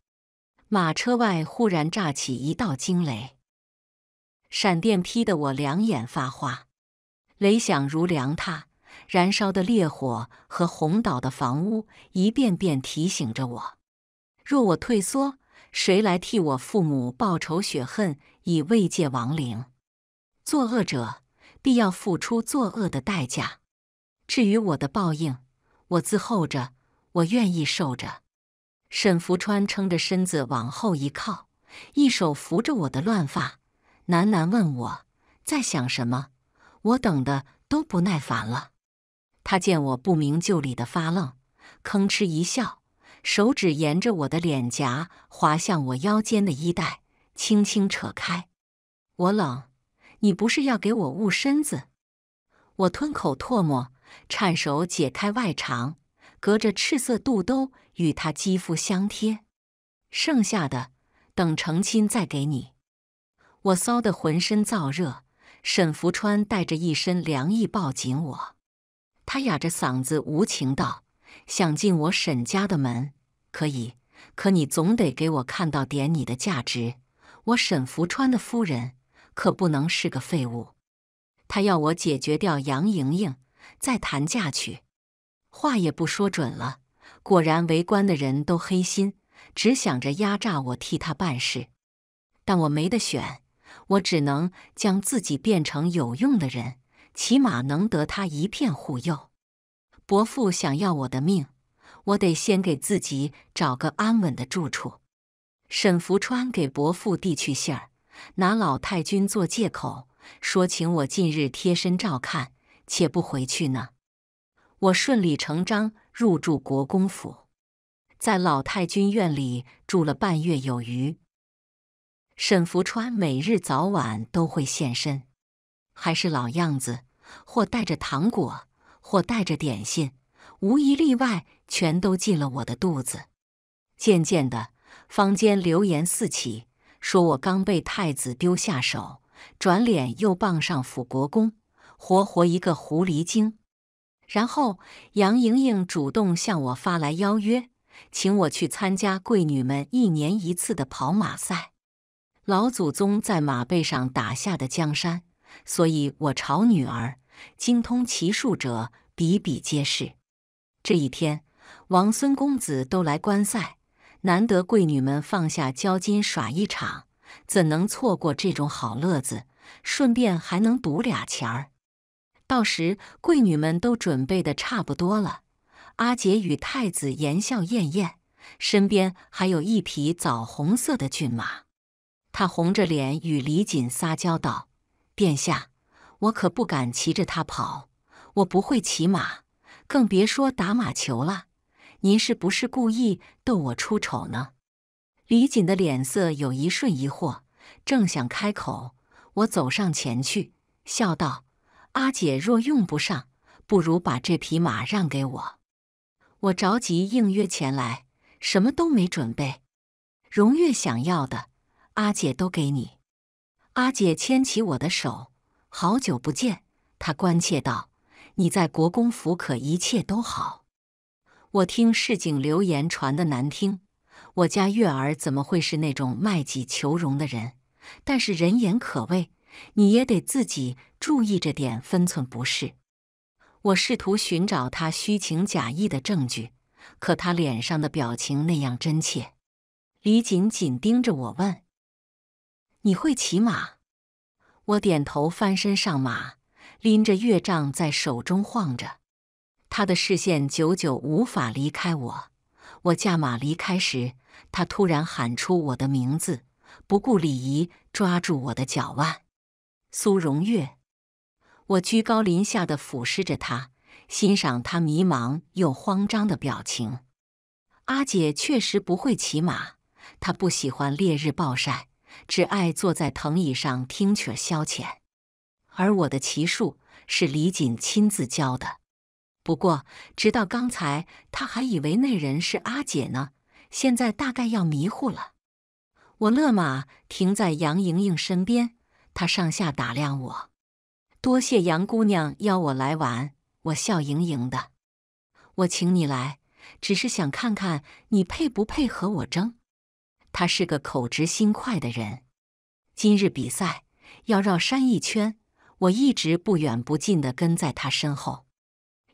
马车外忽然炸起一道惊雷，闪电劈得我两眼发花，雷响如梁塌，燃烧的烈火和红岛的房屋一遍遍提醒着我：若我退缩，谁来替我父母报仇雪恨，以慰藉亡灵？作恶者必要付出作恶的代价。至于我的报应，我自候着，我愿意受着。沈福川撑着身子往后一靠，一手扶着我的乱发，喃喃问我在想什么。我等的都不耐烦了。他见我不明就里的发愣，吭哧一笑，手指沿着我的脸颊滑向我腰间的衣带，轻轻扯开。我冷，你不是要给我捂身子？我吞口唾沫，颤手解开外肠。隔着赤色肚兜与他肌肤相贴，剩下的等成亲再给你。我臊得浑身燥热，沈福川带着一身凉意抱紧我，他哑着嗓子无情道：“想进我沈家的门，可以，可你总得给我看到点你的价值。我沈福川的夫人可不能是个废物。”他要我解决掉杨莹莹，再谈嫁娶。话也不说准了，果然围观的人都黑心，只想着压榨我替他办事。但我没得选，我只能将自己变成有用的人，起码能得他一片护佑。伯父想要我的命，我得先给自己找个安稳的住处。沈福川给伯父递去信儿，拿老太君做借口，说请我近日贴身照看，且不回去呢。我顺理成章入住国公府，在老太君院里住了半月有余。沈福川每日早晚都会现身，还是老样子，或带着糖果，或带着点心，无一例外，全都进了我的肚子。渐渐的，坊间流言四起，说我刚被太子丢下手，转脸又傍上辅国公，活活一个狐狸精。然后，杨莹莹主动向我发来邀约，请我去参加贵女们一年一次的跑马赛。老祖宗在马背上打下的江山，所以我朝女儿精通骑术者比比皆是。这一天，王孙公子都来观赛，难得贵女们放下娇矜耍一场，怎能错过这种好乐子？顺便还能赌俩钱儿。到时贵女们都准备的差不多了，阿杰与太子言笑晏晏，身边还有一匹枣红色的骏马。他红着脸与李锦撒娇道：“殿下，我可不敢骑着它跑，我不会骑马，更别说打马球了。您是不是故意逗我出丑呢？”李锦的脸色有一瞬疑惑，正想开口，我走上前去，笑道。阿姐若用不上，不如把这匹马让给我。我着急应约前来，什么都没准备。荣月想要的，阿姐都给你。阿姐牵起我的手，好久不见，她关切道：“你在国公府可一切都好？我听市井流言传的难听，我家月儿怎么会是那种卖己求荣的人？但是人言可畏。”你也得自己注意着点分寸，不是？我试图寻找他虚情假意的证据，可他脸上的表情那样真切。李锦紧盯着我问：“你会骑马？”我点头，翻身上马，拎着月杖在手中晃着。他的视线久久无法离开我。我驾马离开时，他突然喊出我的名字，不顾礼仪，抓住我的脚腕。苏荣月，我居高临下的俯视着她，欣赏她迷茫又慌张的表情。阿姐确实不会骑马，她不喜欢烈日暴晒，只爱坐在藤椅上听曲消遣。而我的骑术是李锦亲自教的。不过，直到刚才，他还以为那人是阿姐呢。现在大概要迷糊了。我勒马停在杨莹莹身边。他上下打量我，多谢杨姑娘邀我来玩。我笑盈盈的，我请你来，只是想看看你配不配和我争。他是个口直心快的人，今日比赛要绕山一圈，我一直不远不近的跟在他身后。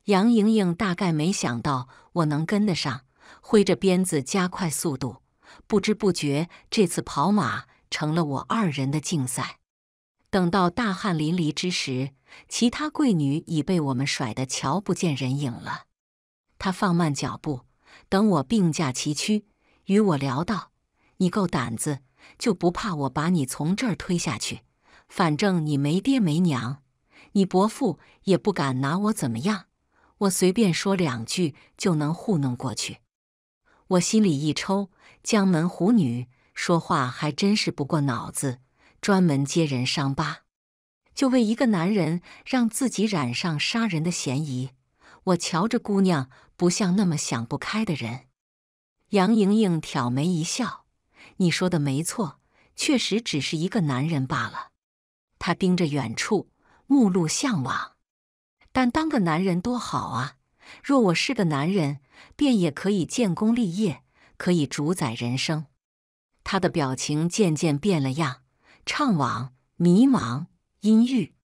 杨莹莹大概没想到我能跟得上，挥着鞭子加快速度，不知不觉这次跑马成了我二人的竞赛。等到大汗淋漓之时，其他贵女已被我们甩得瞧不见人影了。他放慢脚步，等我并驾齐驱，与我聊到：“你够胆子，就不怕我把你从这儿推下去？反正你没爹没娘，你伯父也不敢拿我怎么样。我随便说两句就能糊弄过去。”我心里一抽，江门虎女说话还真是不过脑子。专门接人伤疤，就为一个男人让自己染上杀人的嫌疑。我瞧着姑娘不像那么想不开的人。杨莹莹挑眉一笑：“你说的没错，确实只是一个男人罢了。”她盯着远处，目露向往。但当个男人多好啊！若我是个男人，便也可以建功立业，可以主宰人生。她的表情渐渐变了样。怅惘、迷茫、阴郁。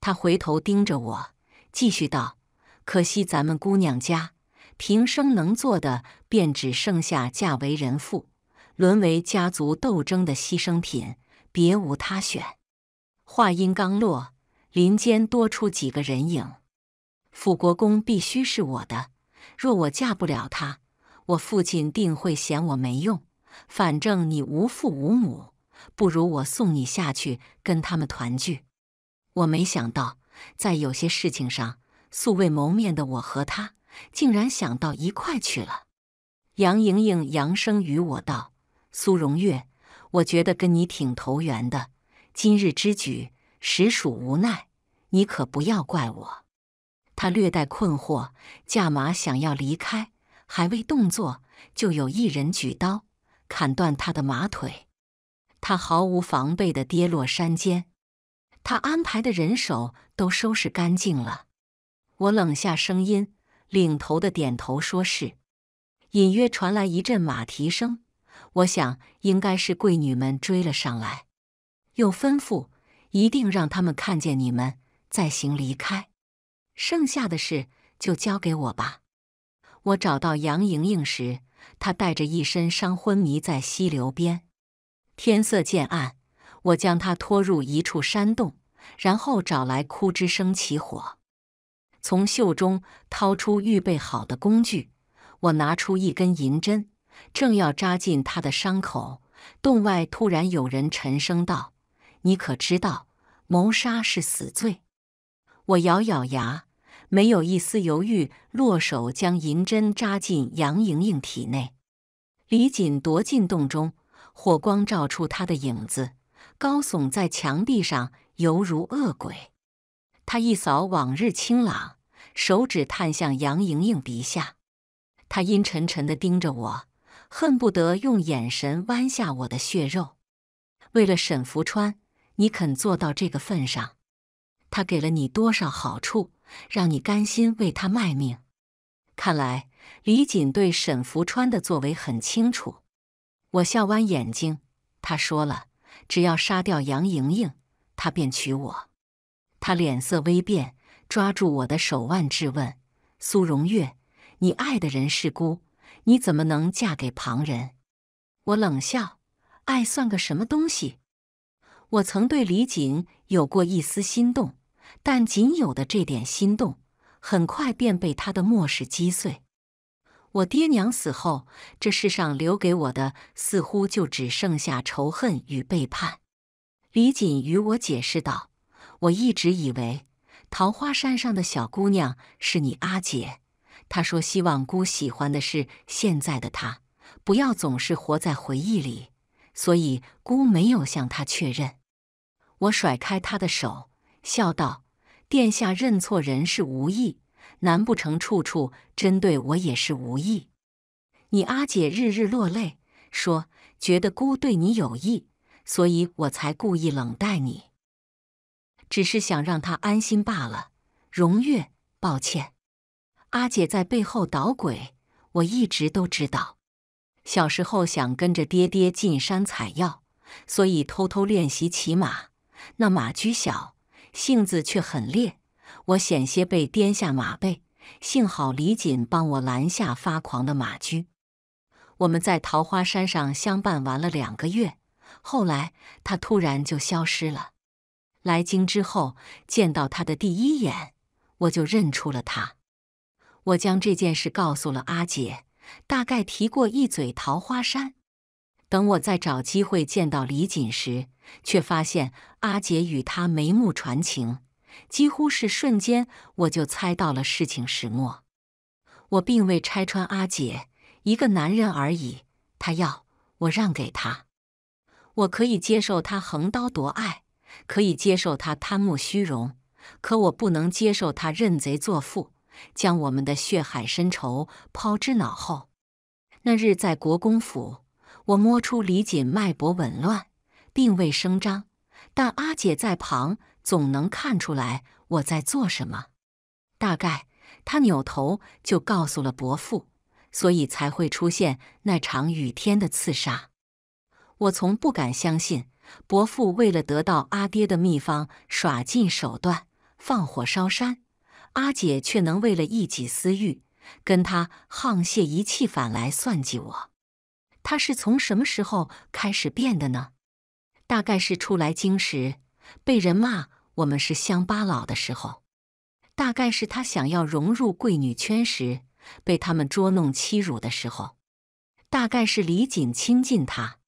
他回头盯着我，继续道：“可惜咱们姑娘家，平生能做的便只剩下嫁为人妇，沦为家族斗争的牺牲品，别无他选。”话音刚落，林间多出几个人影。辅国公必须是我的，若我嫁不了他，我父亲定会嫌我没用。反正你无父无母。不如我送你下去跟他们团聚。我没想到，在有些事情上，素未谋面的我和他竟然想到一块去了。杨莹莹扬声与我道：“苏荣月，我觉得跟你挺投缘的。今日之举实属无奈，你可不要怪我。”他略带困惑，驾马想要离开，还未动作，就有一人举刀砍断他的马腿。他毫无防备地跌落山间，他安排的人手都收拾干净了。我冷下声音，领头的点头说是。隐约传来一阵马蹄声，我想应该是贵女们追了上来。又吩咐一定让他们看见你们再行离开，剩下的事就交给我吧。我找到杨莹莹时，她带着一身伤昏迷在溪流边。天色渐暗，我将他拖入一处山洞，然后找来枯枝生起火。从袖中掏出预备好的工具，我拿出一根银针，正要扎进他的伤口，洞外突然有人沉声道：“你可知道，谋杀是死罪？”我咬咬牙，没有一丝犹豫，落手将银针扎进杨莹莹体内。李锦夺进洞中。火光照出他的影子，高耸在墙壁上，犹如恶鬼。他一扫往日清朗，手指探向杨莹莹鼻下。他阴沉沉的盯着我，恨不得用眼神剜下我的血肉。为了沈福川，你肯做到这个份上？他给了你多少好处，让你甘心为他卖命？看来李锦对沈福川的作为很清楚。我笑弯眼睛，他说了：“只要杀掉杨莹莹，他便娶我。”他脸色微变，抓住我的手腕质问：“苏荣月，你爱的人是孤，你怎么能嫁给旁人？”我冷笑：“爱算个什么东西？我曾对李锦有过一丝心动，但仅有的这点心动，很快便被他的漠视击碎。”我爹娘死后，这世上留给我的似乎就只剩下仇恨与背叛。李锦与我解释道：“我一直以为桃花山上的小姑娘是你阿姐，她说希望姑喜欢的是现在的她，不要总是活在回忆里，所以姑没有向她确认。”我甩开她的手，笑道：“殿下认错人是无意。”难不成处处针对我也是无意？你阿姐日日落泪，说觉得姑对你有意，所以我才故意冷待你，只是想让她安心罢了。荣月，抱歉，阿姐在背后捣鬼，我一直都知道。小时候想跟着爹爹进山采药，所以偷偷练习骑马。那马驹小，性子却很烈。我险些被颠下马背，幸好李锦帮我拦下发狂的马驹。我们在桃花山上相伴玩了两个月，后来他突然就消失了。来京之后，见到他的第一眼，我就认出了他。我将这件事告诉了阿姐，大概提过一嘴桃花山。等我再找机会见到李锦时，却发现阿姐与他眉目传情。几乎是瞬间，我就猜到了事情始末。我并未拆穿阿姐，一个男人而已。他要我让给他，我可以接受他横刀夺爱，可以接受他贪慕虚荣，可我不能接受他认贼作父，将我们的血海深仇抛之脑后。那日在国公府，我摸出李锦脉搏紊乱，并未声张，但阿姐在旁。总能看出来我在做什么，大概他扭头就告诉了伯父，所以才会出现那场雨天的刺杀。我从不敢相信，伯父为了得到阿爹的秘方，耍尽手段，放火烧山；阿姐却能为了一己私欲，跟他沆瀣一气，反来算计我。他是从什么时候开始变的呢？大概是出来京时被人骂。我们是乡巴佬的时候，大概是他想要融入贵女圈时，被他们捉弄欺辱的时候；大概是李锦亲近他，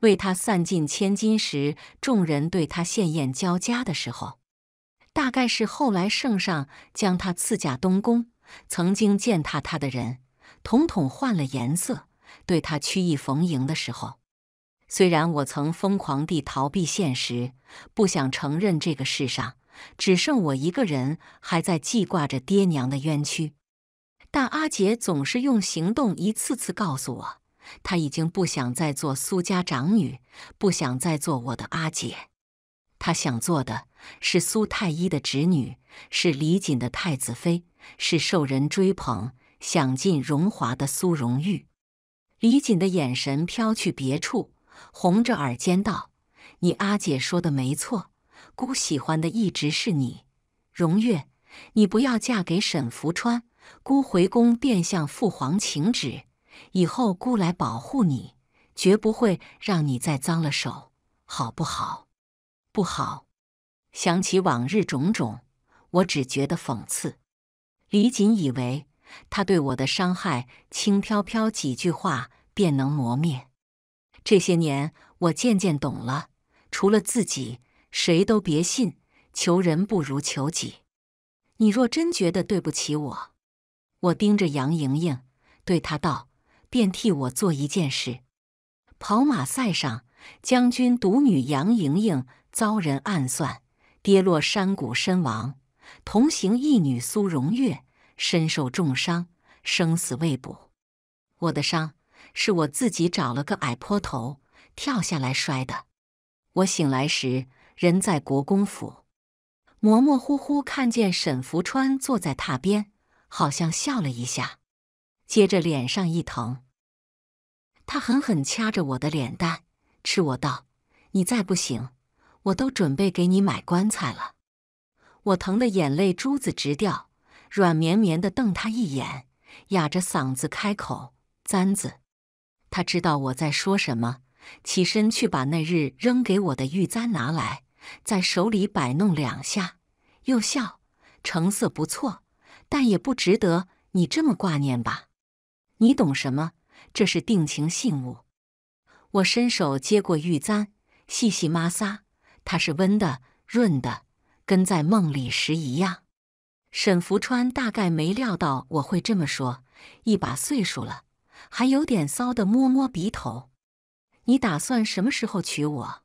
为他散尽千金时，众人对他羡艳交加的时候；大概是后来圣上将他赐嫁东宫，曾经践踏他的人，统统换了颜色，对他曲意逢迎的时候。虽然我曾疯狂地逃避现实，不想承认这个世上只剩我一个人还在记挂着爹娘的冤屈，但阿杰总是用行动一次次告诉我，他已经不想再做苏家长女，不想再做我的阿姐，他想做的是苏太医的侄女，是李锦的太子妃，是受人追捧、享尽荣华的苏荣玉。李锦的眼神飘去别处。红着耳尖道：“你阿姐说的没错，姑喜欢的一直是你，荣月。你不要嫁给沈福川，姑回宫便向父皇请旨，以后姑来保护你，绝不会让你再脏了手，好不好？不好。想起往日种种，我只觉得讽刺。李锦以为他对我的伤害，轻飘飘几句话便能磨灭。”这些年，我渐渐懂了，除了自己，谁都别信。求人不如求己。你若真觉得对不起我，我盯着杨莹莹，对她道：“便替我做一件事。”跑马赛上，将军独女杨莹莹遭人暗算，跌落山谷身亡；同行义女苏荣月身受重伤，生死未卜。我的伤。是我自己找了个矮坡头跳下来摔的。我醒来时人在国公府，模模糊糊看见沈福川坐在榻边，好像笑了一下，接着脸上一疼，他狠狠掐着我的脸蛋，斥我道：“你再不醒，我都准备给你买棺材了。”我疼的眼泪珠子直掉，软绵绵的瞪他一眼，哑着嗓子开口：“簪子。”他知道我在说什么，起身去把那日扔给我的玉簪拿来，在手里摆弄两下，又笑：“成色不错，但也不值得你这么挂念吧？你懂什么？这是定情信物。”我伸手接过玉簪，细细摩挲，它是温的、润的，跟在梦里时一样。沈福川大概没料到我会这么说，一把岁数了。还有点骚的，摸摸鼻头。你打算什么时候娶我？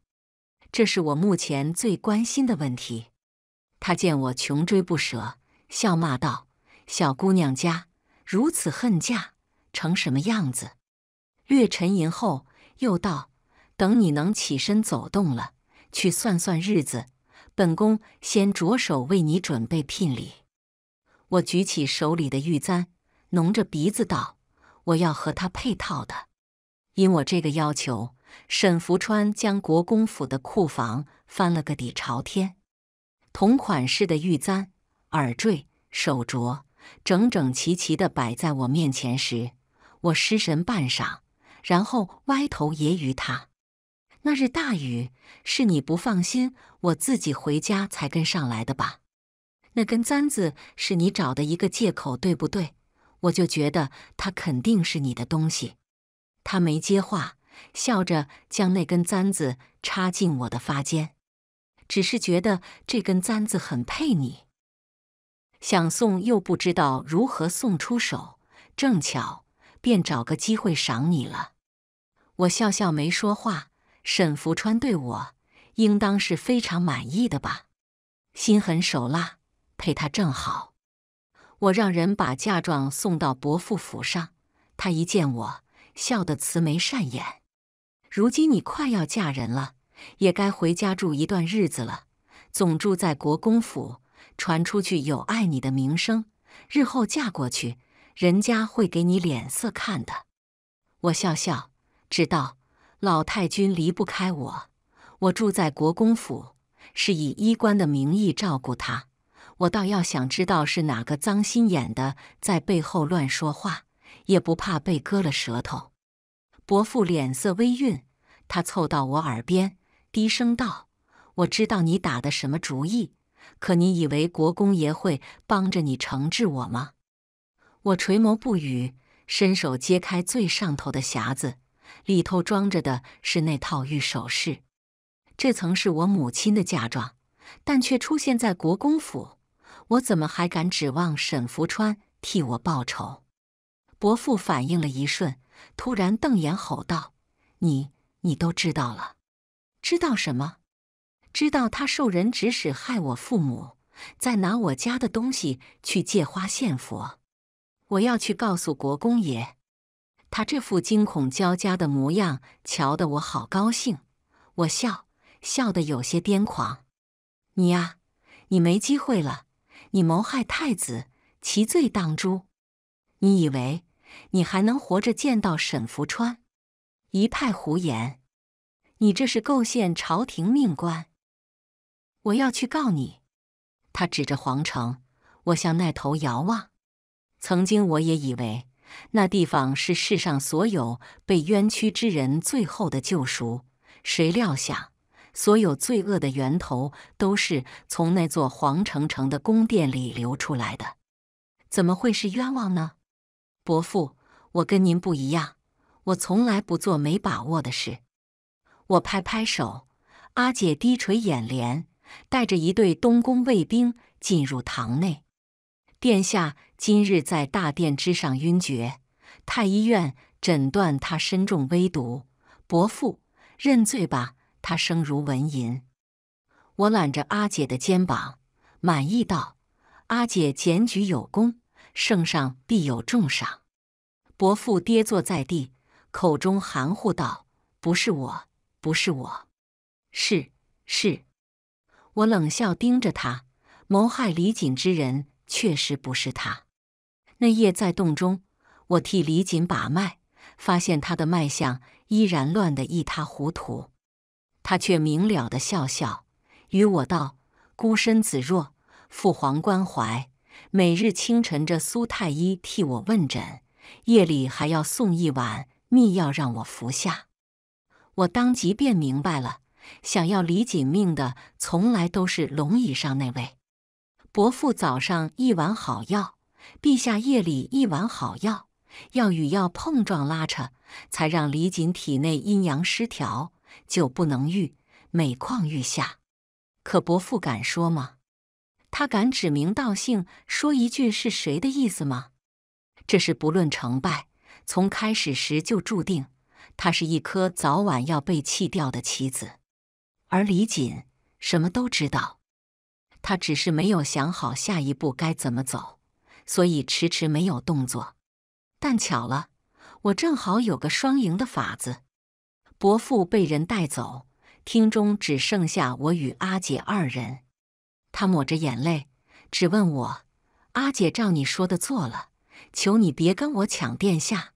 这是我目前最关心的问题。他见我穷追不舍，笑骂道：“小姑娘家如此恨嫁，成什么样子？”略沉吟后，又道：“等你能起身走动了，去算算日子。本宫先着手为你准备聘礼。”我举起手里的玉簪，浓着鼻子道。我要和他配套的。因我这个要求，沈福川将国公府的库房翻了个底朝天，同款式的玉簪、耳坠、手镯，整整齐齐地摆在我面前时，我失神半晌，然后歪头揶揄他：“那日大雨，是你不放心，我自己回家才跟上来的吧？那根簪子是你找的一个借口，对不对？”我就觉得他肯定是你的东西，他没接话，笑着将那根簪子插进我的发间，只是觉得这根簪子很配你，想送又不知道如何送出手，正巧便找个机会赏你了。我笑笑没说话。沈福川对我应当是非常满意的吧，心狠手辣，配他正好。我让人把嫁妆送到伯父府上，他一见我，笑得慈眉善眼。如今你快要嫁人了，也该回家住一段日子了。总住在国公府，传出去有碍你的名声。日后嫁过去，人家会给你脸色看的。我笑笑，知道老太君离不开我，我住在国公府，是以衣冠的名义照顾他。我倒要想知道是哪个脏心眼的在背后乱说话，也不怕被割了舌头。伯父脸色微晕，他凑到我耳边低声道：“我知道你打的什么主意，可你以为国公爷会帮着你惩治我吗？”我垂眸不语，伸手揭开最上头的匣子，里头装着的是那套玉首饰。这曾是我母亲的嫁妆，但却出现在国公府。我怎么还敢指望沈福川替我报仇？伯父反应了一瞬，突然瞪眼吼道：“你你都知道了？知道什么？知道他受人指使害我父母，再拿我家的东西去借花献佛。我要去告诉国公爷。”他这副惊恐交加的模样，瞧得我好高兴。我笑笑得有些癫狂：“你呀，你没机会了。”你谋害太子，其罪当诛。你以为你还能活着见到沈福川？一派胡言！你这是构陷朝廷命官，我要去告你。他指着皇城，我向那头遥望。曾经我也以为那地方是世上所有被冤屈之人最后的救赎，谁料想？所有罪恶的源头都是从那座黄澄澄的宫殿里流出来的，怎么会是冤枉呢？伯父，我跟您不一样，我从来不做没把握的事。我拍拍手，阿姐低垂眼帘，带着一队东宫卫兵进入堂内。殿下今日在大殿之上晕厥，太医院诊断他身中微毒。伯父，认罪吧。他声如蚊吟，我揽着阿姐的肩膀，满意道：“阿姐检举有功，圣上必有重赏。”伯父跌坐在地，口中含糊道：“不是我，不是我，是是。”我冷笑，盯着他，谋害李锦之人确实不是他。那夜在洞中，我替李锦把脉，发现他的脉象依然乱得一塌糊涂。他却明了的笑笑，与我道：“孤身子弱，父皇关怀，每日清晨着苏太医替我问诊，夜里还要送一碗秘药让我服下。”我当即便明白了，想要李锦命的，从来都是龙椅上那位伯父。早上一碗好药，陛下夜里一碗好药，药与药碰撞拉扯，才让李锦体内阴阳失调。就不能愈每况愈下，可伯父敢说吗？他敢指名道姓说一句是谁的意思吗？这是不论成败，从开始时就注定，他是一颗早晚要被弃掉的棋子。而李锦什么都知道，他只是没有想好下一步该怎么走，所以迟迟没有动作。但巧了，我正好有个双赢的法子。伯父被人带走，厅中只剩下我与阿姐二人。他抹着眼泪，只问我：“阿姐，照你说的做了，求你别跟我抢殿下。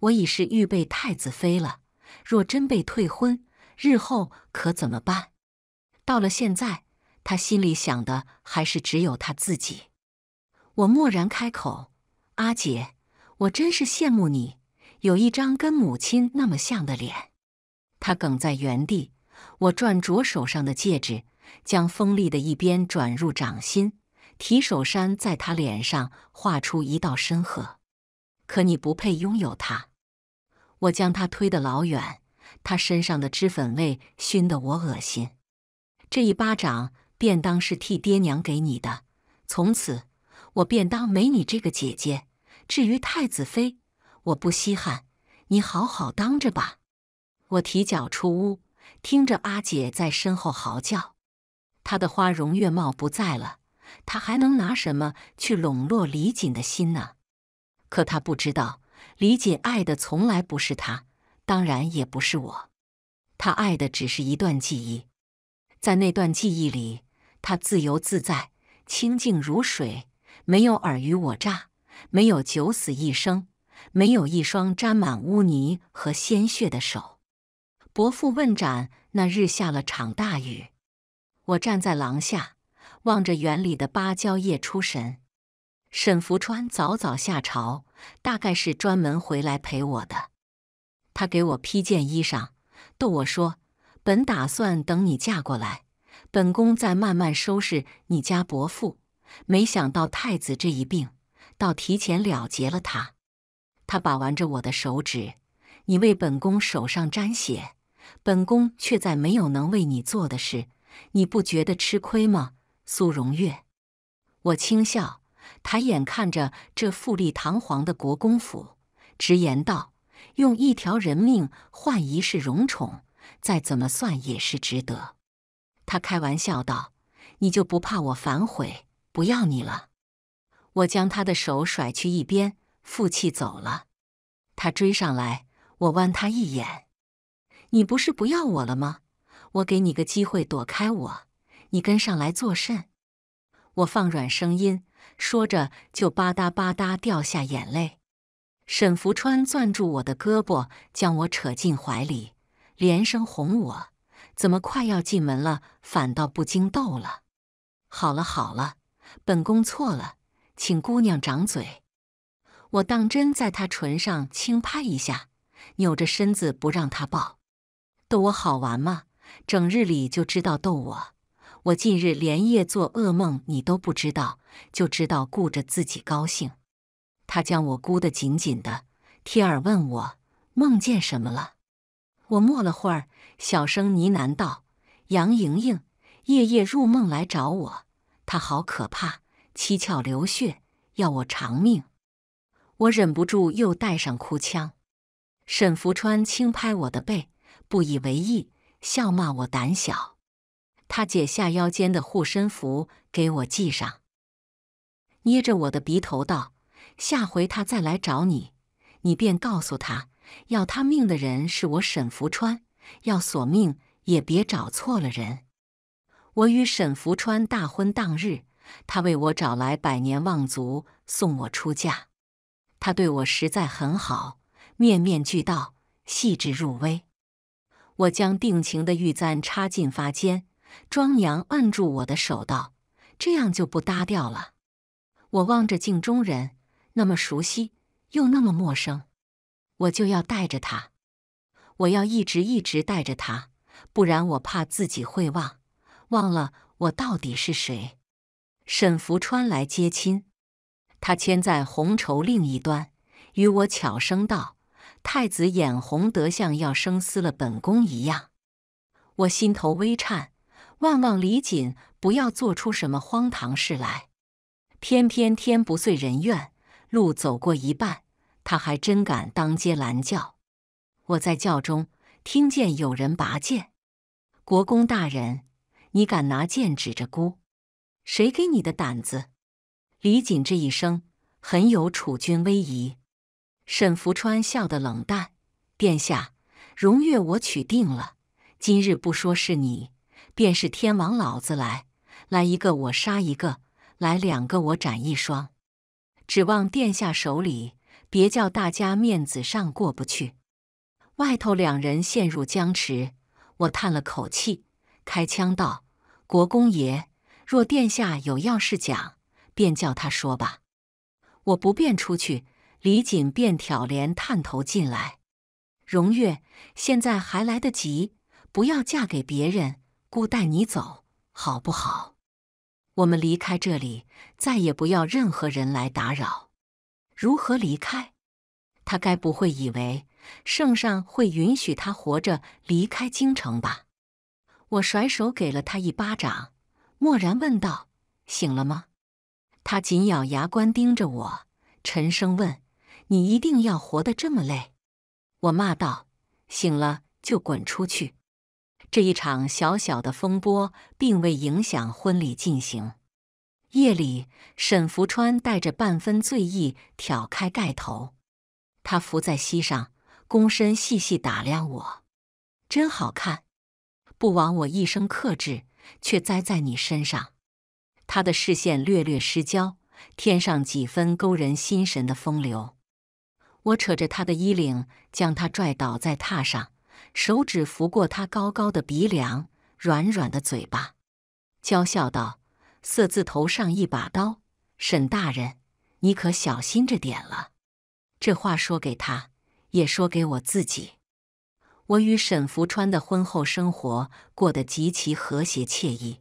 我已是预备太子妃了，若真被退婚，日后可怎么办？”到了现在，他心里想的还是只有他自己。我默然开口：“阿姐，我真是羡慕你，有一张跟母亲那么像的脸。”他梗在原地，我转着手上的戒指，将锋利的一边转入掌心，提手山在他脸上，画出一道深壑。可你不配拥有它，我将他推得老远。他身上的脂粉味熏得我恶心。这一巴掌便当是替爹娘给你的，从此我便当没你这个姐姐。至于太子妃，我不稀罕，你好好当着吧。我提脚出屋，听着阿姐在身后嚎叫。她的花容月貌不在了，她还能拿什么去笼络李锦的心呢？可他不知道，李锦爱的从来不是他，当然也不是我。他爱的只是一段记忆，在那段记忆里，他自由自在，清静如水，没有尔虞我诈，没有九死一生，没有一双沾满污泥和鲜血的手。伯父问斩那日下了场大雨，我站在廊下望着园里的芭蕉叶出神。沈福川早早下朝，大概是专门回来陪我的。他给我披件衣裳，逗我说：“本打算等你嫁过来，本宫再慢慢收拾你家伯父。没想到太子这一病，倒提前了结了他。”他把玩着我的手指：“你为本宫手上沾血。”本宫却再没有能为你做的事，你不觉得吃亏吗？苏荣月，我轻笑，抬眼看着这富丽堂皇的国公府，直言道：“用一条人命换一世荣宠，再怎么算也是值得。”他开玩笑道：“你就不怕我反悔，不要你了？”我将他的手甩去一边，负气走了。他追上来，我剜他一眼。你不是不要我了吗？我给你个机会躲开我，你跟上来作甚？我放软声音说着，就吧嗒吧嗒掉下眼泪。沈福川攥住我的胳膊，将我扯进怀里，连声哄我：“怎么快要进门了，反倒不经逗了？”好了好了，本宫错了，请姑娘掌嘴。我当真在他唇上轻拍一下，扭着身子不让他抱。逗我好玩吗？整日里就知道逗我。我近日连夜做噩梦，你都不知道，就知道顾着自己高兴。他将我箍得紧紧的，贴耳问我梦见什么了。我默了会儿，小声呢喃道：“杨莹莹夜夜入梦来找我，她好可怕，七窍流血，要我偿命。”我忍不住又带上哭腔。沈福川轻拍我的背。不以为意，笑骂我胆小。他解下腰间的护身符给我系上，捏着我的鼻头道：“下回他再来找你，你便告诉他，要他命的人是我沈福川。要索命也别找错了人。我与沈福川大婚当日，他为我找来百年望族送我出嫁。他对我实在很好，面面俱到，细致入微。”我将定情的玉簪插进发间，庄娘按住我的手道：“这样就不搭调了。”我望着镜中人，那么熟悉又那么陌生。我就要带着他，我要一直一直带着他，不然我怕自己会忘，忘了我到底是谁。沈福川来接亲，他牵在红绸另一端，与我悄声道。太子眼红得像要生撕了本宫一样，我心头微颤，万望李锦不要做出什么荒唐事来。偏偏天不遂人愿，路走过一半，他还真敢当街拦轿。我在轿中听见有人拔剑：“国公大人，你敢拿剑指着孤？谁给你的胆子？”李锦这一生很有储君威仪。沈福川笑得冷淡：“殿下，荣月我娶定了。今日不说是你，便是天王老子来，来一个我杀一个，来两个我斩一双。指望殿下手里，别叫大家面子上过不去。”外头两人陷入僵持，我叹了口气，开腔道：“国公爷，若殿下有要事讲，便叫他说吧。我不便出去。”李锦便挑帘探头进来，荣月，现在还来得及，不要嫁给别人，姑带你走，好不好？我们离开这里，再也不要任何人来打扰。如何离开？他该不会以为圣上会允许他活着离开京城吧？我甩手给了他一巴掌，默然问道：“醒了吗？”他紧咬牙关盯着我，沉声问。你一定要活得这么累！我骂道：“醒了就滚出去！”这一场小小的风波并未影响婚礼进行。夜里，沈福川带着半分醉意挑开盖头，他伏在膝上，躬身细细打量我，真好看，不枉我一生克制，却栽在你身上。他的视线略略失焦，添上几分勾人心神的风流。我扯着他的衣领，将他拽倒在榻上，手指拂过他高高的鼻梁、软软的嘴巴，娇笑道：“色字头上一把刀，沈大人，你可小心着点了。”这话说给他，也说给我自己。我与沈福川的婚后生活过得极其和谐惬意。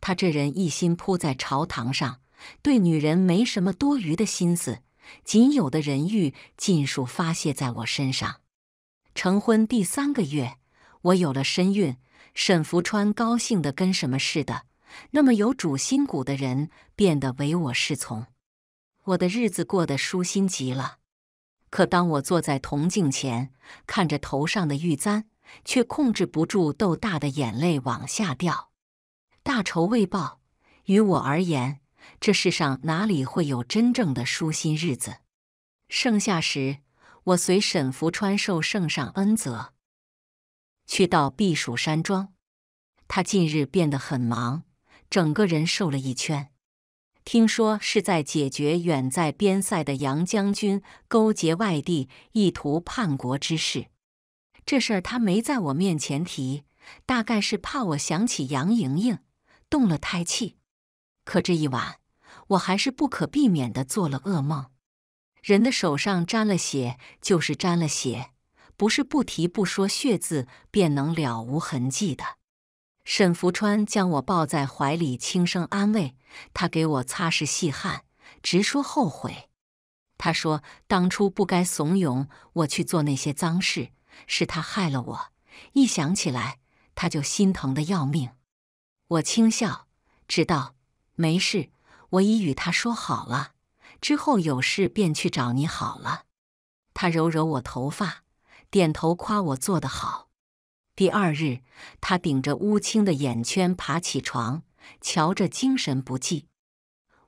他这人一心扑在朝堂上，对女人没什么多余的心思。仅有的人欲尽数发泄在我身上。成婚第三个月，我有了身孕，沈福川高兴的跟什么似的。那么有主心骨的人变得唯我是从，我的日子过得舒心极了。可当我坐在铜镜前，看着头上的玉簪，却控制不住豆大的眼泪往下掉。大仇未报，于我而言。这世上哪里会有真正的舒心日子？盛夏时，我随沈福川受圣上恩泽，去到避暑山庄。他近日变得很忙，整个人瘦了一圈。听说是在解决远在边塞的杨将军勾结外地、意图叛国之事。这事儿他没在我面前提，大概是怕我想起杨莹莹，动了胎气。可这一晚。我还是不可避免的做了噩梦。人的手上沾了血，就是沾了血，不是不提不说血字便能了无痕迹的。沈福川将我抱在怀里，轻声安慰他，给我擦拭细汗，直说后悔。他说：“当初不该怂恿我去做那些脏事，是他害了我。”一想起来，他就心疼的要命。我轻笑，直道没事。我已与他说好了，之后有事便去找你好了。他揉揉我头发，点头夸我做得好。第二日，他顶着乌青的眼圈爬起床，瞧着精神不济。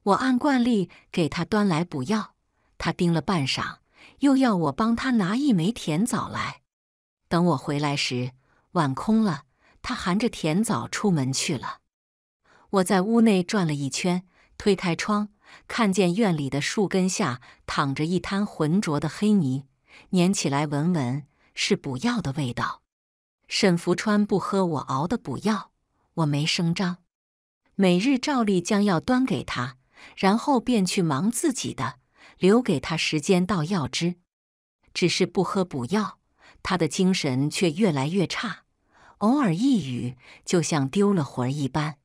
我按惯例给他端来补药，他盯了半晌，又要我帮他拿一枚甜枣来。等我回来时，碗空了，他含着甜枣出门去了。我在屋内转了一圈。推开窗，看见院里的树根下躺着一滩浑浊的黑泥，粘起来闻闻是补药的味道。沈福川不喝我熬的补药，我没声张。每日照例将药端给他，然后便去忙自己的，留给他时间倒药汁。只是不喝补药，他的精神却越来越差，偶尔一语就像丢了魂儿一般。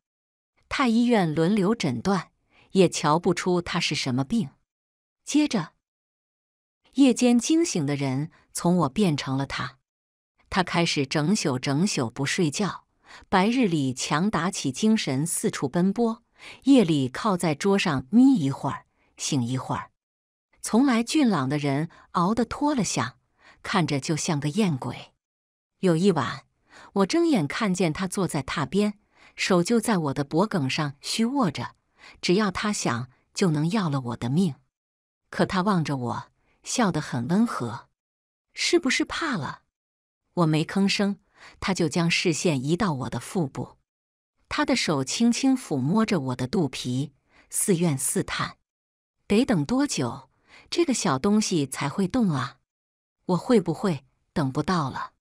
太医院轮流诊断。也瞧不出他是什么病。接着，夜间惊醒的人从我变成了他，他开始整宿整宿不睡觉，白日里强打起精神四处奔波，夜里靠在桌上眯一会儿，醒一会儿。从来俊朗的人熬得脱了相，看着就像个艳鬼。有一晚，我睁眼看见他坐在榻边，手就在我的脖梗上虚握着。只要他想，就能要了我的命。可他望着我，笑得很温和，是不是怕了？我没吭声，他就将视线移到我的腹部，他的手轻轻抚摸着我的肚皮，似怨似叹：“得等多久，这个小东西才会动啊？我会不会等不到了？”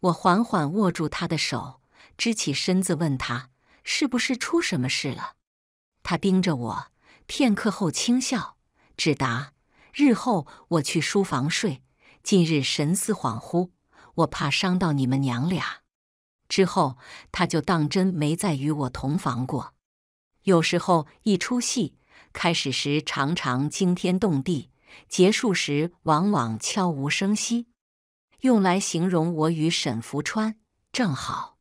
我缓缓握住他的手，支起身子问他：“是不是出什么事了？”他盯着我片刻后轻笑，只答：“日后我去书房睡。近日神思恍惚，我怕伤到你们娘俩。”之后，他就当真没再与我同房过。有时候，一出戏开始时常常惊天动地，结束时往往悄无声息。用来形容我与沈福川，正好。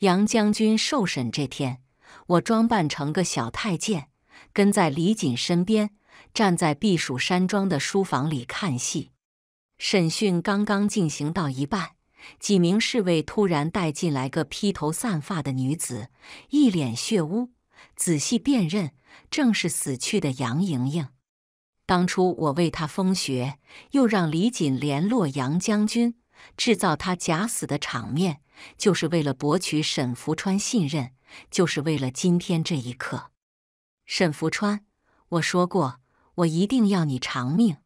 杨将军受审这天。我装扮成个小太监，跟在李锦身边，站在避暑山庄的书房里看戏。审讯刚刚进行到一半，几名侍卫突然带进来个披头散发的女子，一脸血污。仔细辨认，正是死去的杨莹莹。当初我为她封穴，又让李锦联络杨将军，制造她假死的场面，就是为了博取沈福川信任。就是为了今天这一刻，沈福川，我说过，我一定要你偿命。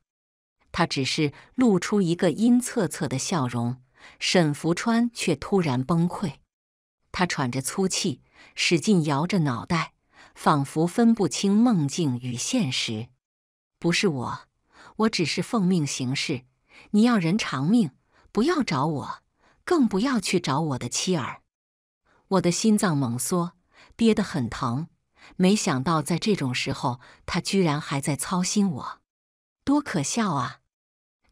他只是露出一个阴恻恻的笑容，沈福川却突然崩溃。他喘着粗气，使劲摇着脑袋，仿佛分不清梦境与现实。不是我，我只是奉命行事。你要人偿命，不要找我，更不要去找我的妻儿。我的心脏猛缩，憋得很疼。没想到在这种时候，他居然还在操心我，多可笑啊！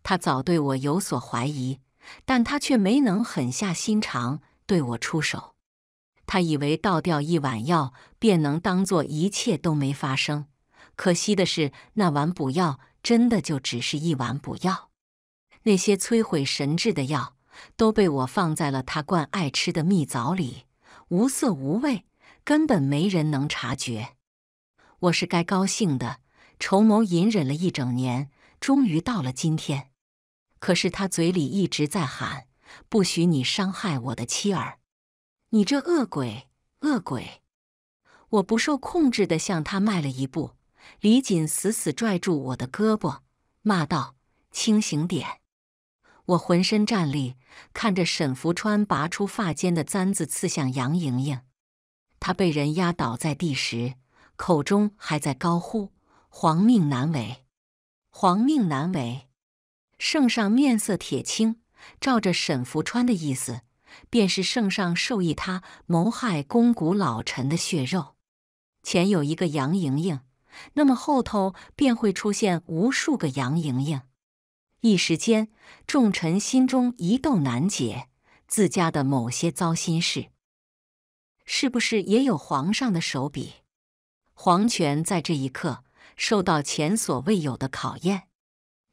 他早对我有所怀疑，但他却没能狠下心肠对我出手。他以为倒掉一碗药便能当做一切都没发生，可惜的是，那碗补药真的就只是一碗补药。那些摧毁神智的药都被我放在了他惯爱吃的蜜枣里。无色无味，根本没人能察觉。我是该高兴的，筹谋隐忍了一整年，终于到了今天。可是他嘴里一直在喊：“不许你伤害我的妻儿！”你这恶鬼，恶鬼！我不受控制地向他迈了一步，李锦死死拽住我的胳膊，骂道：“清醒点！”我浑身战栗。看着沈福川拔出发间的簪子刺向杨莹莹，他被人压倒在地时，口中还在高呼“皇命难违，皇命难违”。圣上面色铁青，照着沈福川的意思，便是圣上授意他谋害宫古老臣的血肉。前有一个杨莹莹，那么后头便会出现无数个杨莹莹。一时间，众臣心中一动难解，自家的某些糟心事，是不是也有皇上的手笔？皇权在这一刻受到前所未有的考验。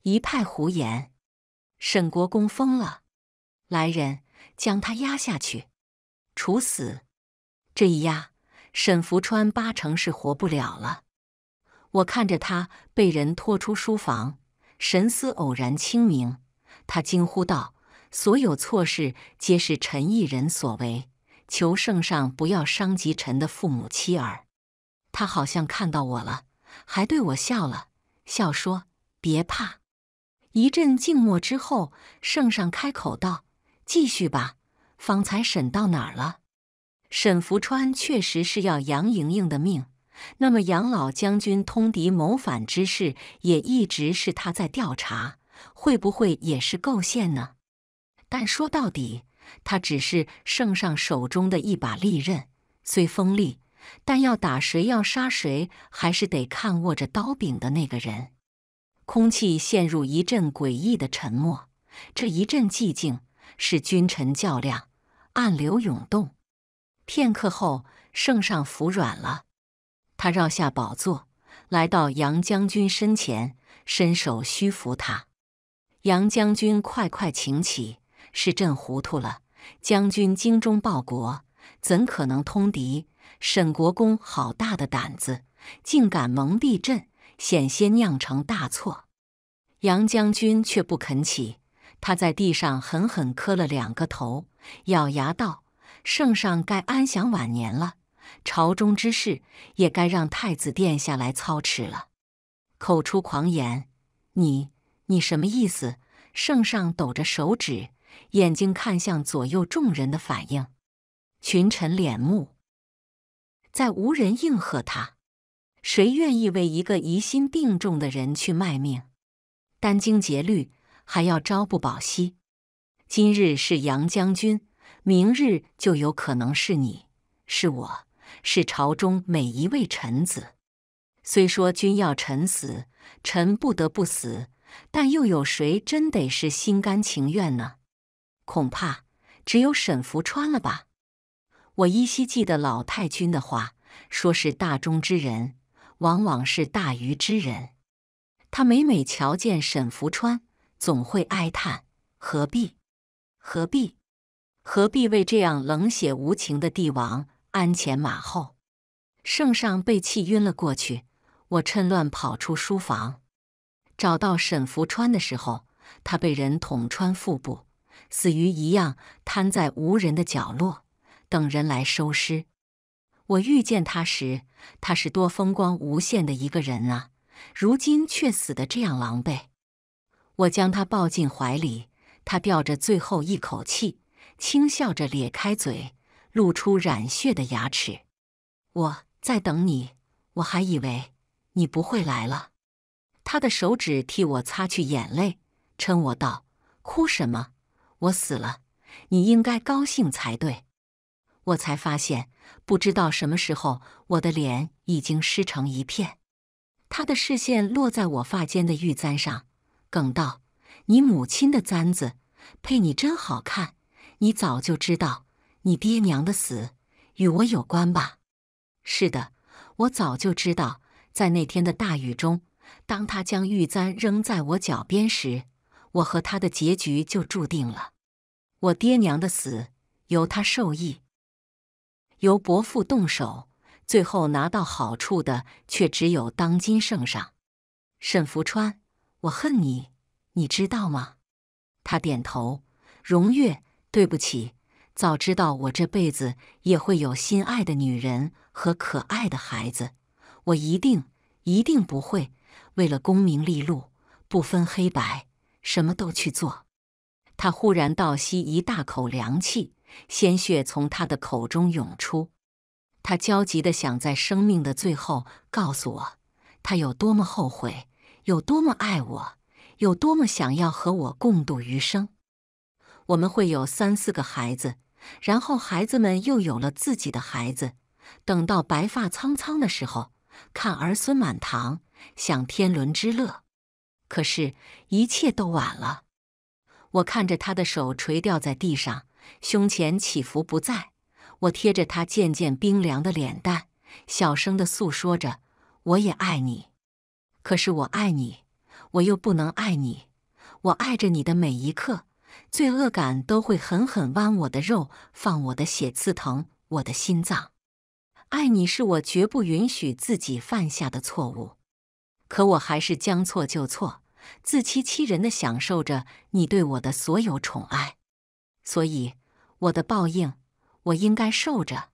一派胡言，沈国公疯了！来人，将他压下去，处死！这一压，沈福川八成是活不了了。我看着他被人拖出书房。神思偶然清明，他惊呼道：“所有错事皆是臣一人所为，求圣上不要伤及臣的父母妻儿。”他好像看到我了，还对我笑了笑，说：“别怕。”一阵静默之后，圣上开口道：“继续吧，方才审到哪儿了？”沈福川确实是要杨莹莹的命。那么，杨老将军通敌谋反之事也一直是他在调查，会不会也是构陷呢？但说到底，他只是圣上手中的一把利刃，虽锋利，但要打谁，要杀谁，还是得看握着刀柄的那个人。空气陷入一阵诡异的沉默，这一阵寂静是君臣较量，暗流涌动。片刻后，圣上服软了。他绕下宝座，来到杨将军身前，伸手虚扶他。杨将军，快快请起！是朕糊涂了。将军精忠报国，怎可能通敌？沈国公好大的胆子，竟敢蒙蔽朕，险些酿成大错。杨将军却不肯起，他在地上狠狠磕了两个头，咬牙道：“圣上该安享晚年了。”朝中之事也该让太子殿下来操持了。口出狂言，你你什么意思？圣上抖着手指，眼睛看向左右众人的反应。群臣脸目在无人应和他，谁愿意为一个疑心病重的人去卖命，殚精竭虑，还要朝不保夕？今日是杨将军，明日就有可能是你，是我。是朝中每一位臣子。虽说君要臣死，臣不得不死，但又有谁真得是心甘情愿呢？恐怕只有沈福川了吧。我依稀记得老太君的话，说是大忠之人，往往是大愚之人。他每每瞧见沈福川，总会哀叹：何必？何必？何必为这样冷血无情的帝王？鞍前马后，圣上被气晕了过去。我趁乱跑出书房，找到沈福川的时候，他被人捅穿腹部，死鱼一样瘫在无人的角落，等人来收尸。我遇见他时，他是多风光无限的一个人啊，如今却死得这样狼狈。我将他抱进怀里，他吊着最后一口气，轻笑着咧开嘴。露出染血的牙齿，我在等你。我还以为你不会来了。他的手指替我擦去眼泪，嗔我道：“哭什么？我死了，你应该高兴才对。”我才发现，不知道什么时候，我的脸已经湿成一片。他的视线落在我发间的玉簪上，哽道：“你母亲的簪子，配你真好看。你早就知道。”你爹娘的死与我有关吧？是的，我早就知道。在那天的大雨中，当他将玉簪扔在我脚边时，我和他的结局就注定了。我爹娘的死由他受益，由伯父动手，最后拿到好处的却只有当今圣上。沈福川，我恨你，你知道吗？他点头。荣月，对不起。早知道我这辈子也会有心爱的女人和可爱的孩子，我一定一定不会为了功名利禄不分黑白什么都去做。他忽然倒吸一大口凉气，鲜血从他的口中涌出。他焦急地想，在生命的最后告诉我，他有多么后悔，有多么爱我，有多么想要和我共度余生。我们会有三四个孩子。然后孩子们又有了自己的孩子，等到白发苍苍的时候，看儿孙满堂，享天伦之乐。可是，一切都晚了。我看着他的手垂掉在地上，胸前起伏不再。我贴着他渐渐冰凉的脸蛋，小声地诉说着：“我也爱你，可是我爱你，我又不能爱你。我爱着你的每一刻。”罪恶感都会狠狠剜我的肉，放我的血刺疼我的心脏。爱你是我绝不允许自己犯下的错误，可我还是将错就错，自欺欺人的享受着你对我的所有宠爱。所以，我的报应，我应该受着。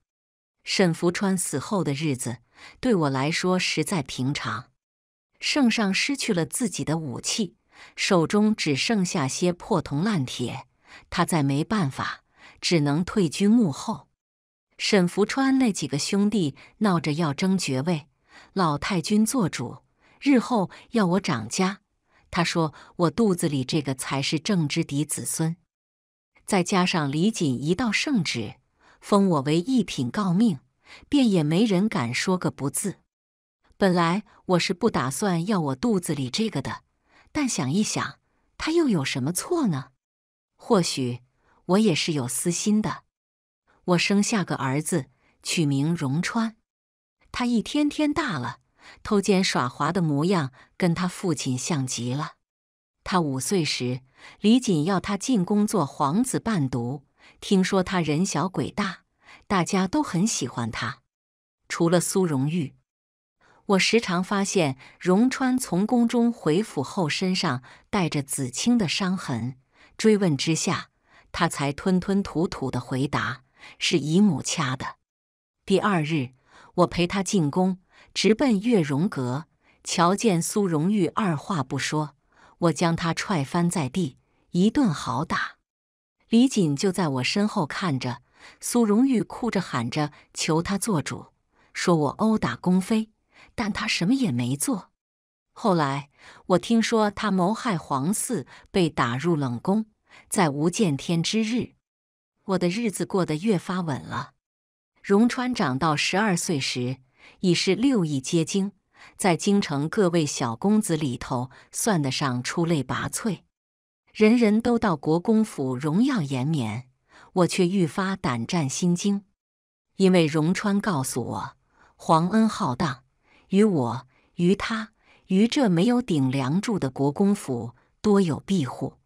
沈福川死后的日子，对我来说实在平常。圣上失去了自己的武器。手中只剩下些破铜烂铁，他再没办法，只能退居幕后。沈福川那几个兄弟闹着要争爵位，老太君做主，日后要我掌家。他说我肚子里这个才是正之嫡子孙，再加上李锦一道圣旨，封我为一品诰命，便也没人敢说个不字。本来我是不打算要我肚子里这个的。但想一想，他又有什么错呢？或许我也是有私心的。我生下个儿子，取名荣川。他一天天大了，偷奸耍滑的模样跟他父亲像极了。他五岁时，李锦要他进宫做皇子伴读。听说他人小鬼大，大家都很喜欢他，除了苏荣玉。我时常发现荣川从宫中回府后身上带着紫青的伤痕，追问之下，他才吞吞吐吐地回答是姨母掐的。第二日，我陪他进宫，直奔月容阁，瞧见苏荣玉，二话不说，我将他踹翻在地，一顿好打。李锦就在我身后看着，苏荣玉哭着喊着求他做主，说我殴打宫妃。但他什么也没做。后来我听说他谋害皇嗣，被打入冷宫，在无见天之日，我的日子过得越发稳了。荣川长到十二岁时，已是六艺皆精，在京城各位小公子里头算得上出类拔萃，人人都到国公府荣耀延绵，我却愈发胆战心惊，因为荣川告诉我皇恩浩荡。于我，于他，于这没有顶梁柱的国公府，多有庇护。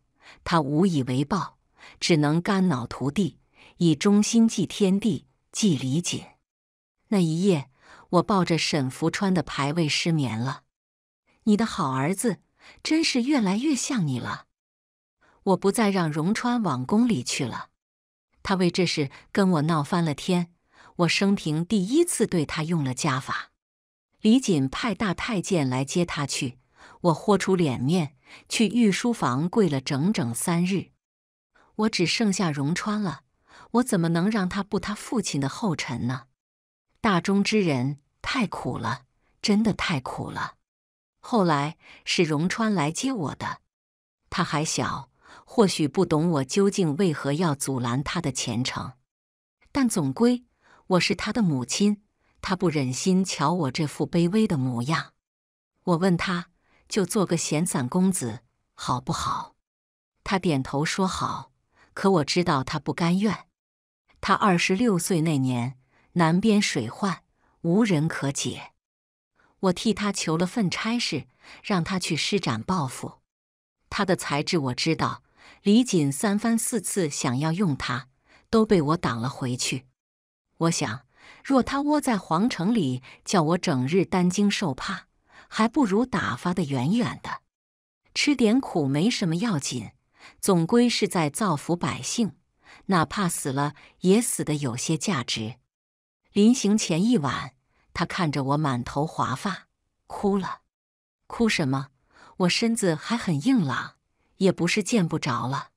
他无以为报，只能肝脑涂地，以忠心祭天地，祭李锦。那一夜，我抱着沈福川的牌位失眠了。你的好儿子真是越来越像你了。我不再让荣川往宫里去了。他为这事跟我闹翻了天。我生平第一次对他用了家法。李锦派大太监来接他去，我豁出脸面去御书房跪了整整三日。我只剩下荣川了，我怎么能让他步他父亲的后尘呢？大中之人太苦了，真的太苦了。后来是荣川来接我的，他还小，或许不懂我究竟为何要阻拦他的前程，但总归我是他的母亲。他不忍心瞧我这副卑微的模样，我问他：“就做个闲散公子，好不好？”他点头说：“好。”可我知道他不甘愿。他二十六岁那年，南边水患，无人可解。我替他求了份差事，让他去施展抱负。他的才智我知道，李锦三番四次想要用他，都被我挡了回去。我想。若他窝在皇城里，叫我整日担惊受怕，还不如打发的远远的。吃点苦没什么要紧，总归是在造福百姓，哪怕死了也死的有些价值。临行前一晚，他看着我满头华发，哭了。哭什么？我身子还很硬朗，也不是见不着了。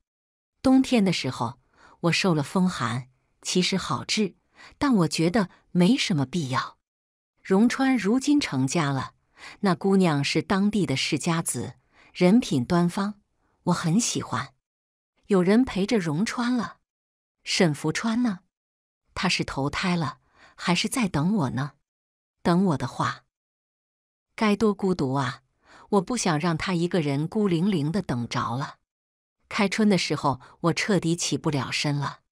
冬天的时候，我受了风寒，其实好治。但我觉得没什么必要。荣川如今成家了，那姑娘是当地的世家子，人品端方，我很喜欢。有人陪着荣川了。沈福川呢？他是投胎了，还是在等我呢？等我的话，该多孤独啊！我不想让他一个人孤零零的等着了。开春的时候，我彻底起不了身了。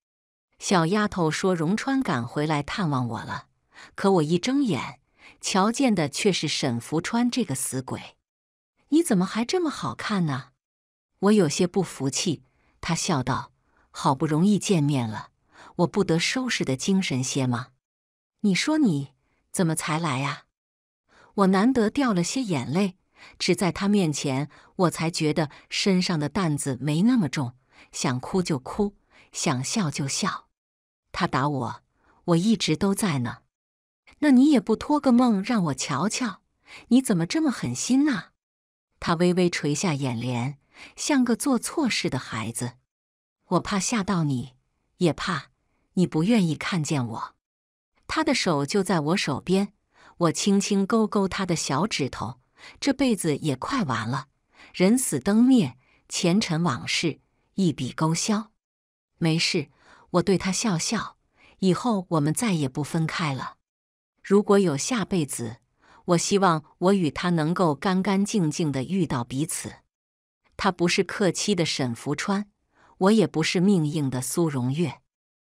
小丫头说：“荣川赶回来探望我了。”可我一睁眼，瞧见的却是沈福川这个死鬼。你怎么还这么好看呢？我有些不服气。他笑道：“好不容易见面了，我不得收拾的精神些吗？”你说你怎么才来呀？我难得掉了些眼泪，只在他面前，我才觉得身上的担子没那么重，想哭就哭，想笑就笑。他打我，我一直都在呢。那你也不托个梦让我瞧瞧？你怎么这么狠心啊？他微微垂下眼帘，像个做错事的孩子。我怕吓到你，也怕你不愿意看见我。他的手就在我手边，我轻轻勾勾他的小指头。这辈子也快完了，人死灯灭，前尘往事一笔勾销，没事。我对他笑笑，以后我们再也不分开了。如果有下辈子，我希望我与他能够干干净净的遇到彼此。他不是客妻的沈福川，我也不是命硬的苏荣月。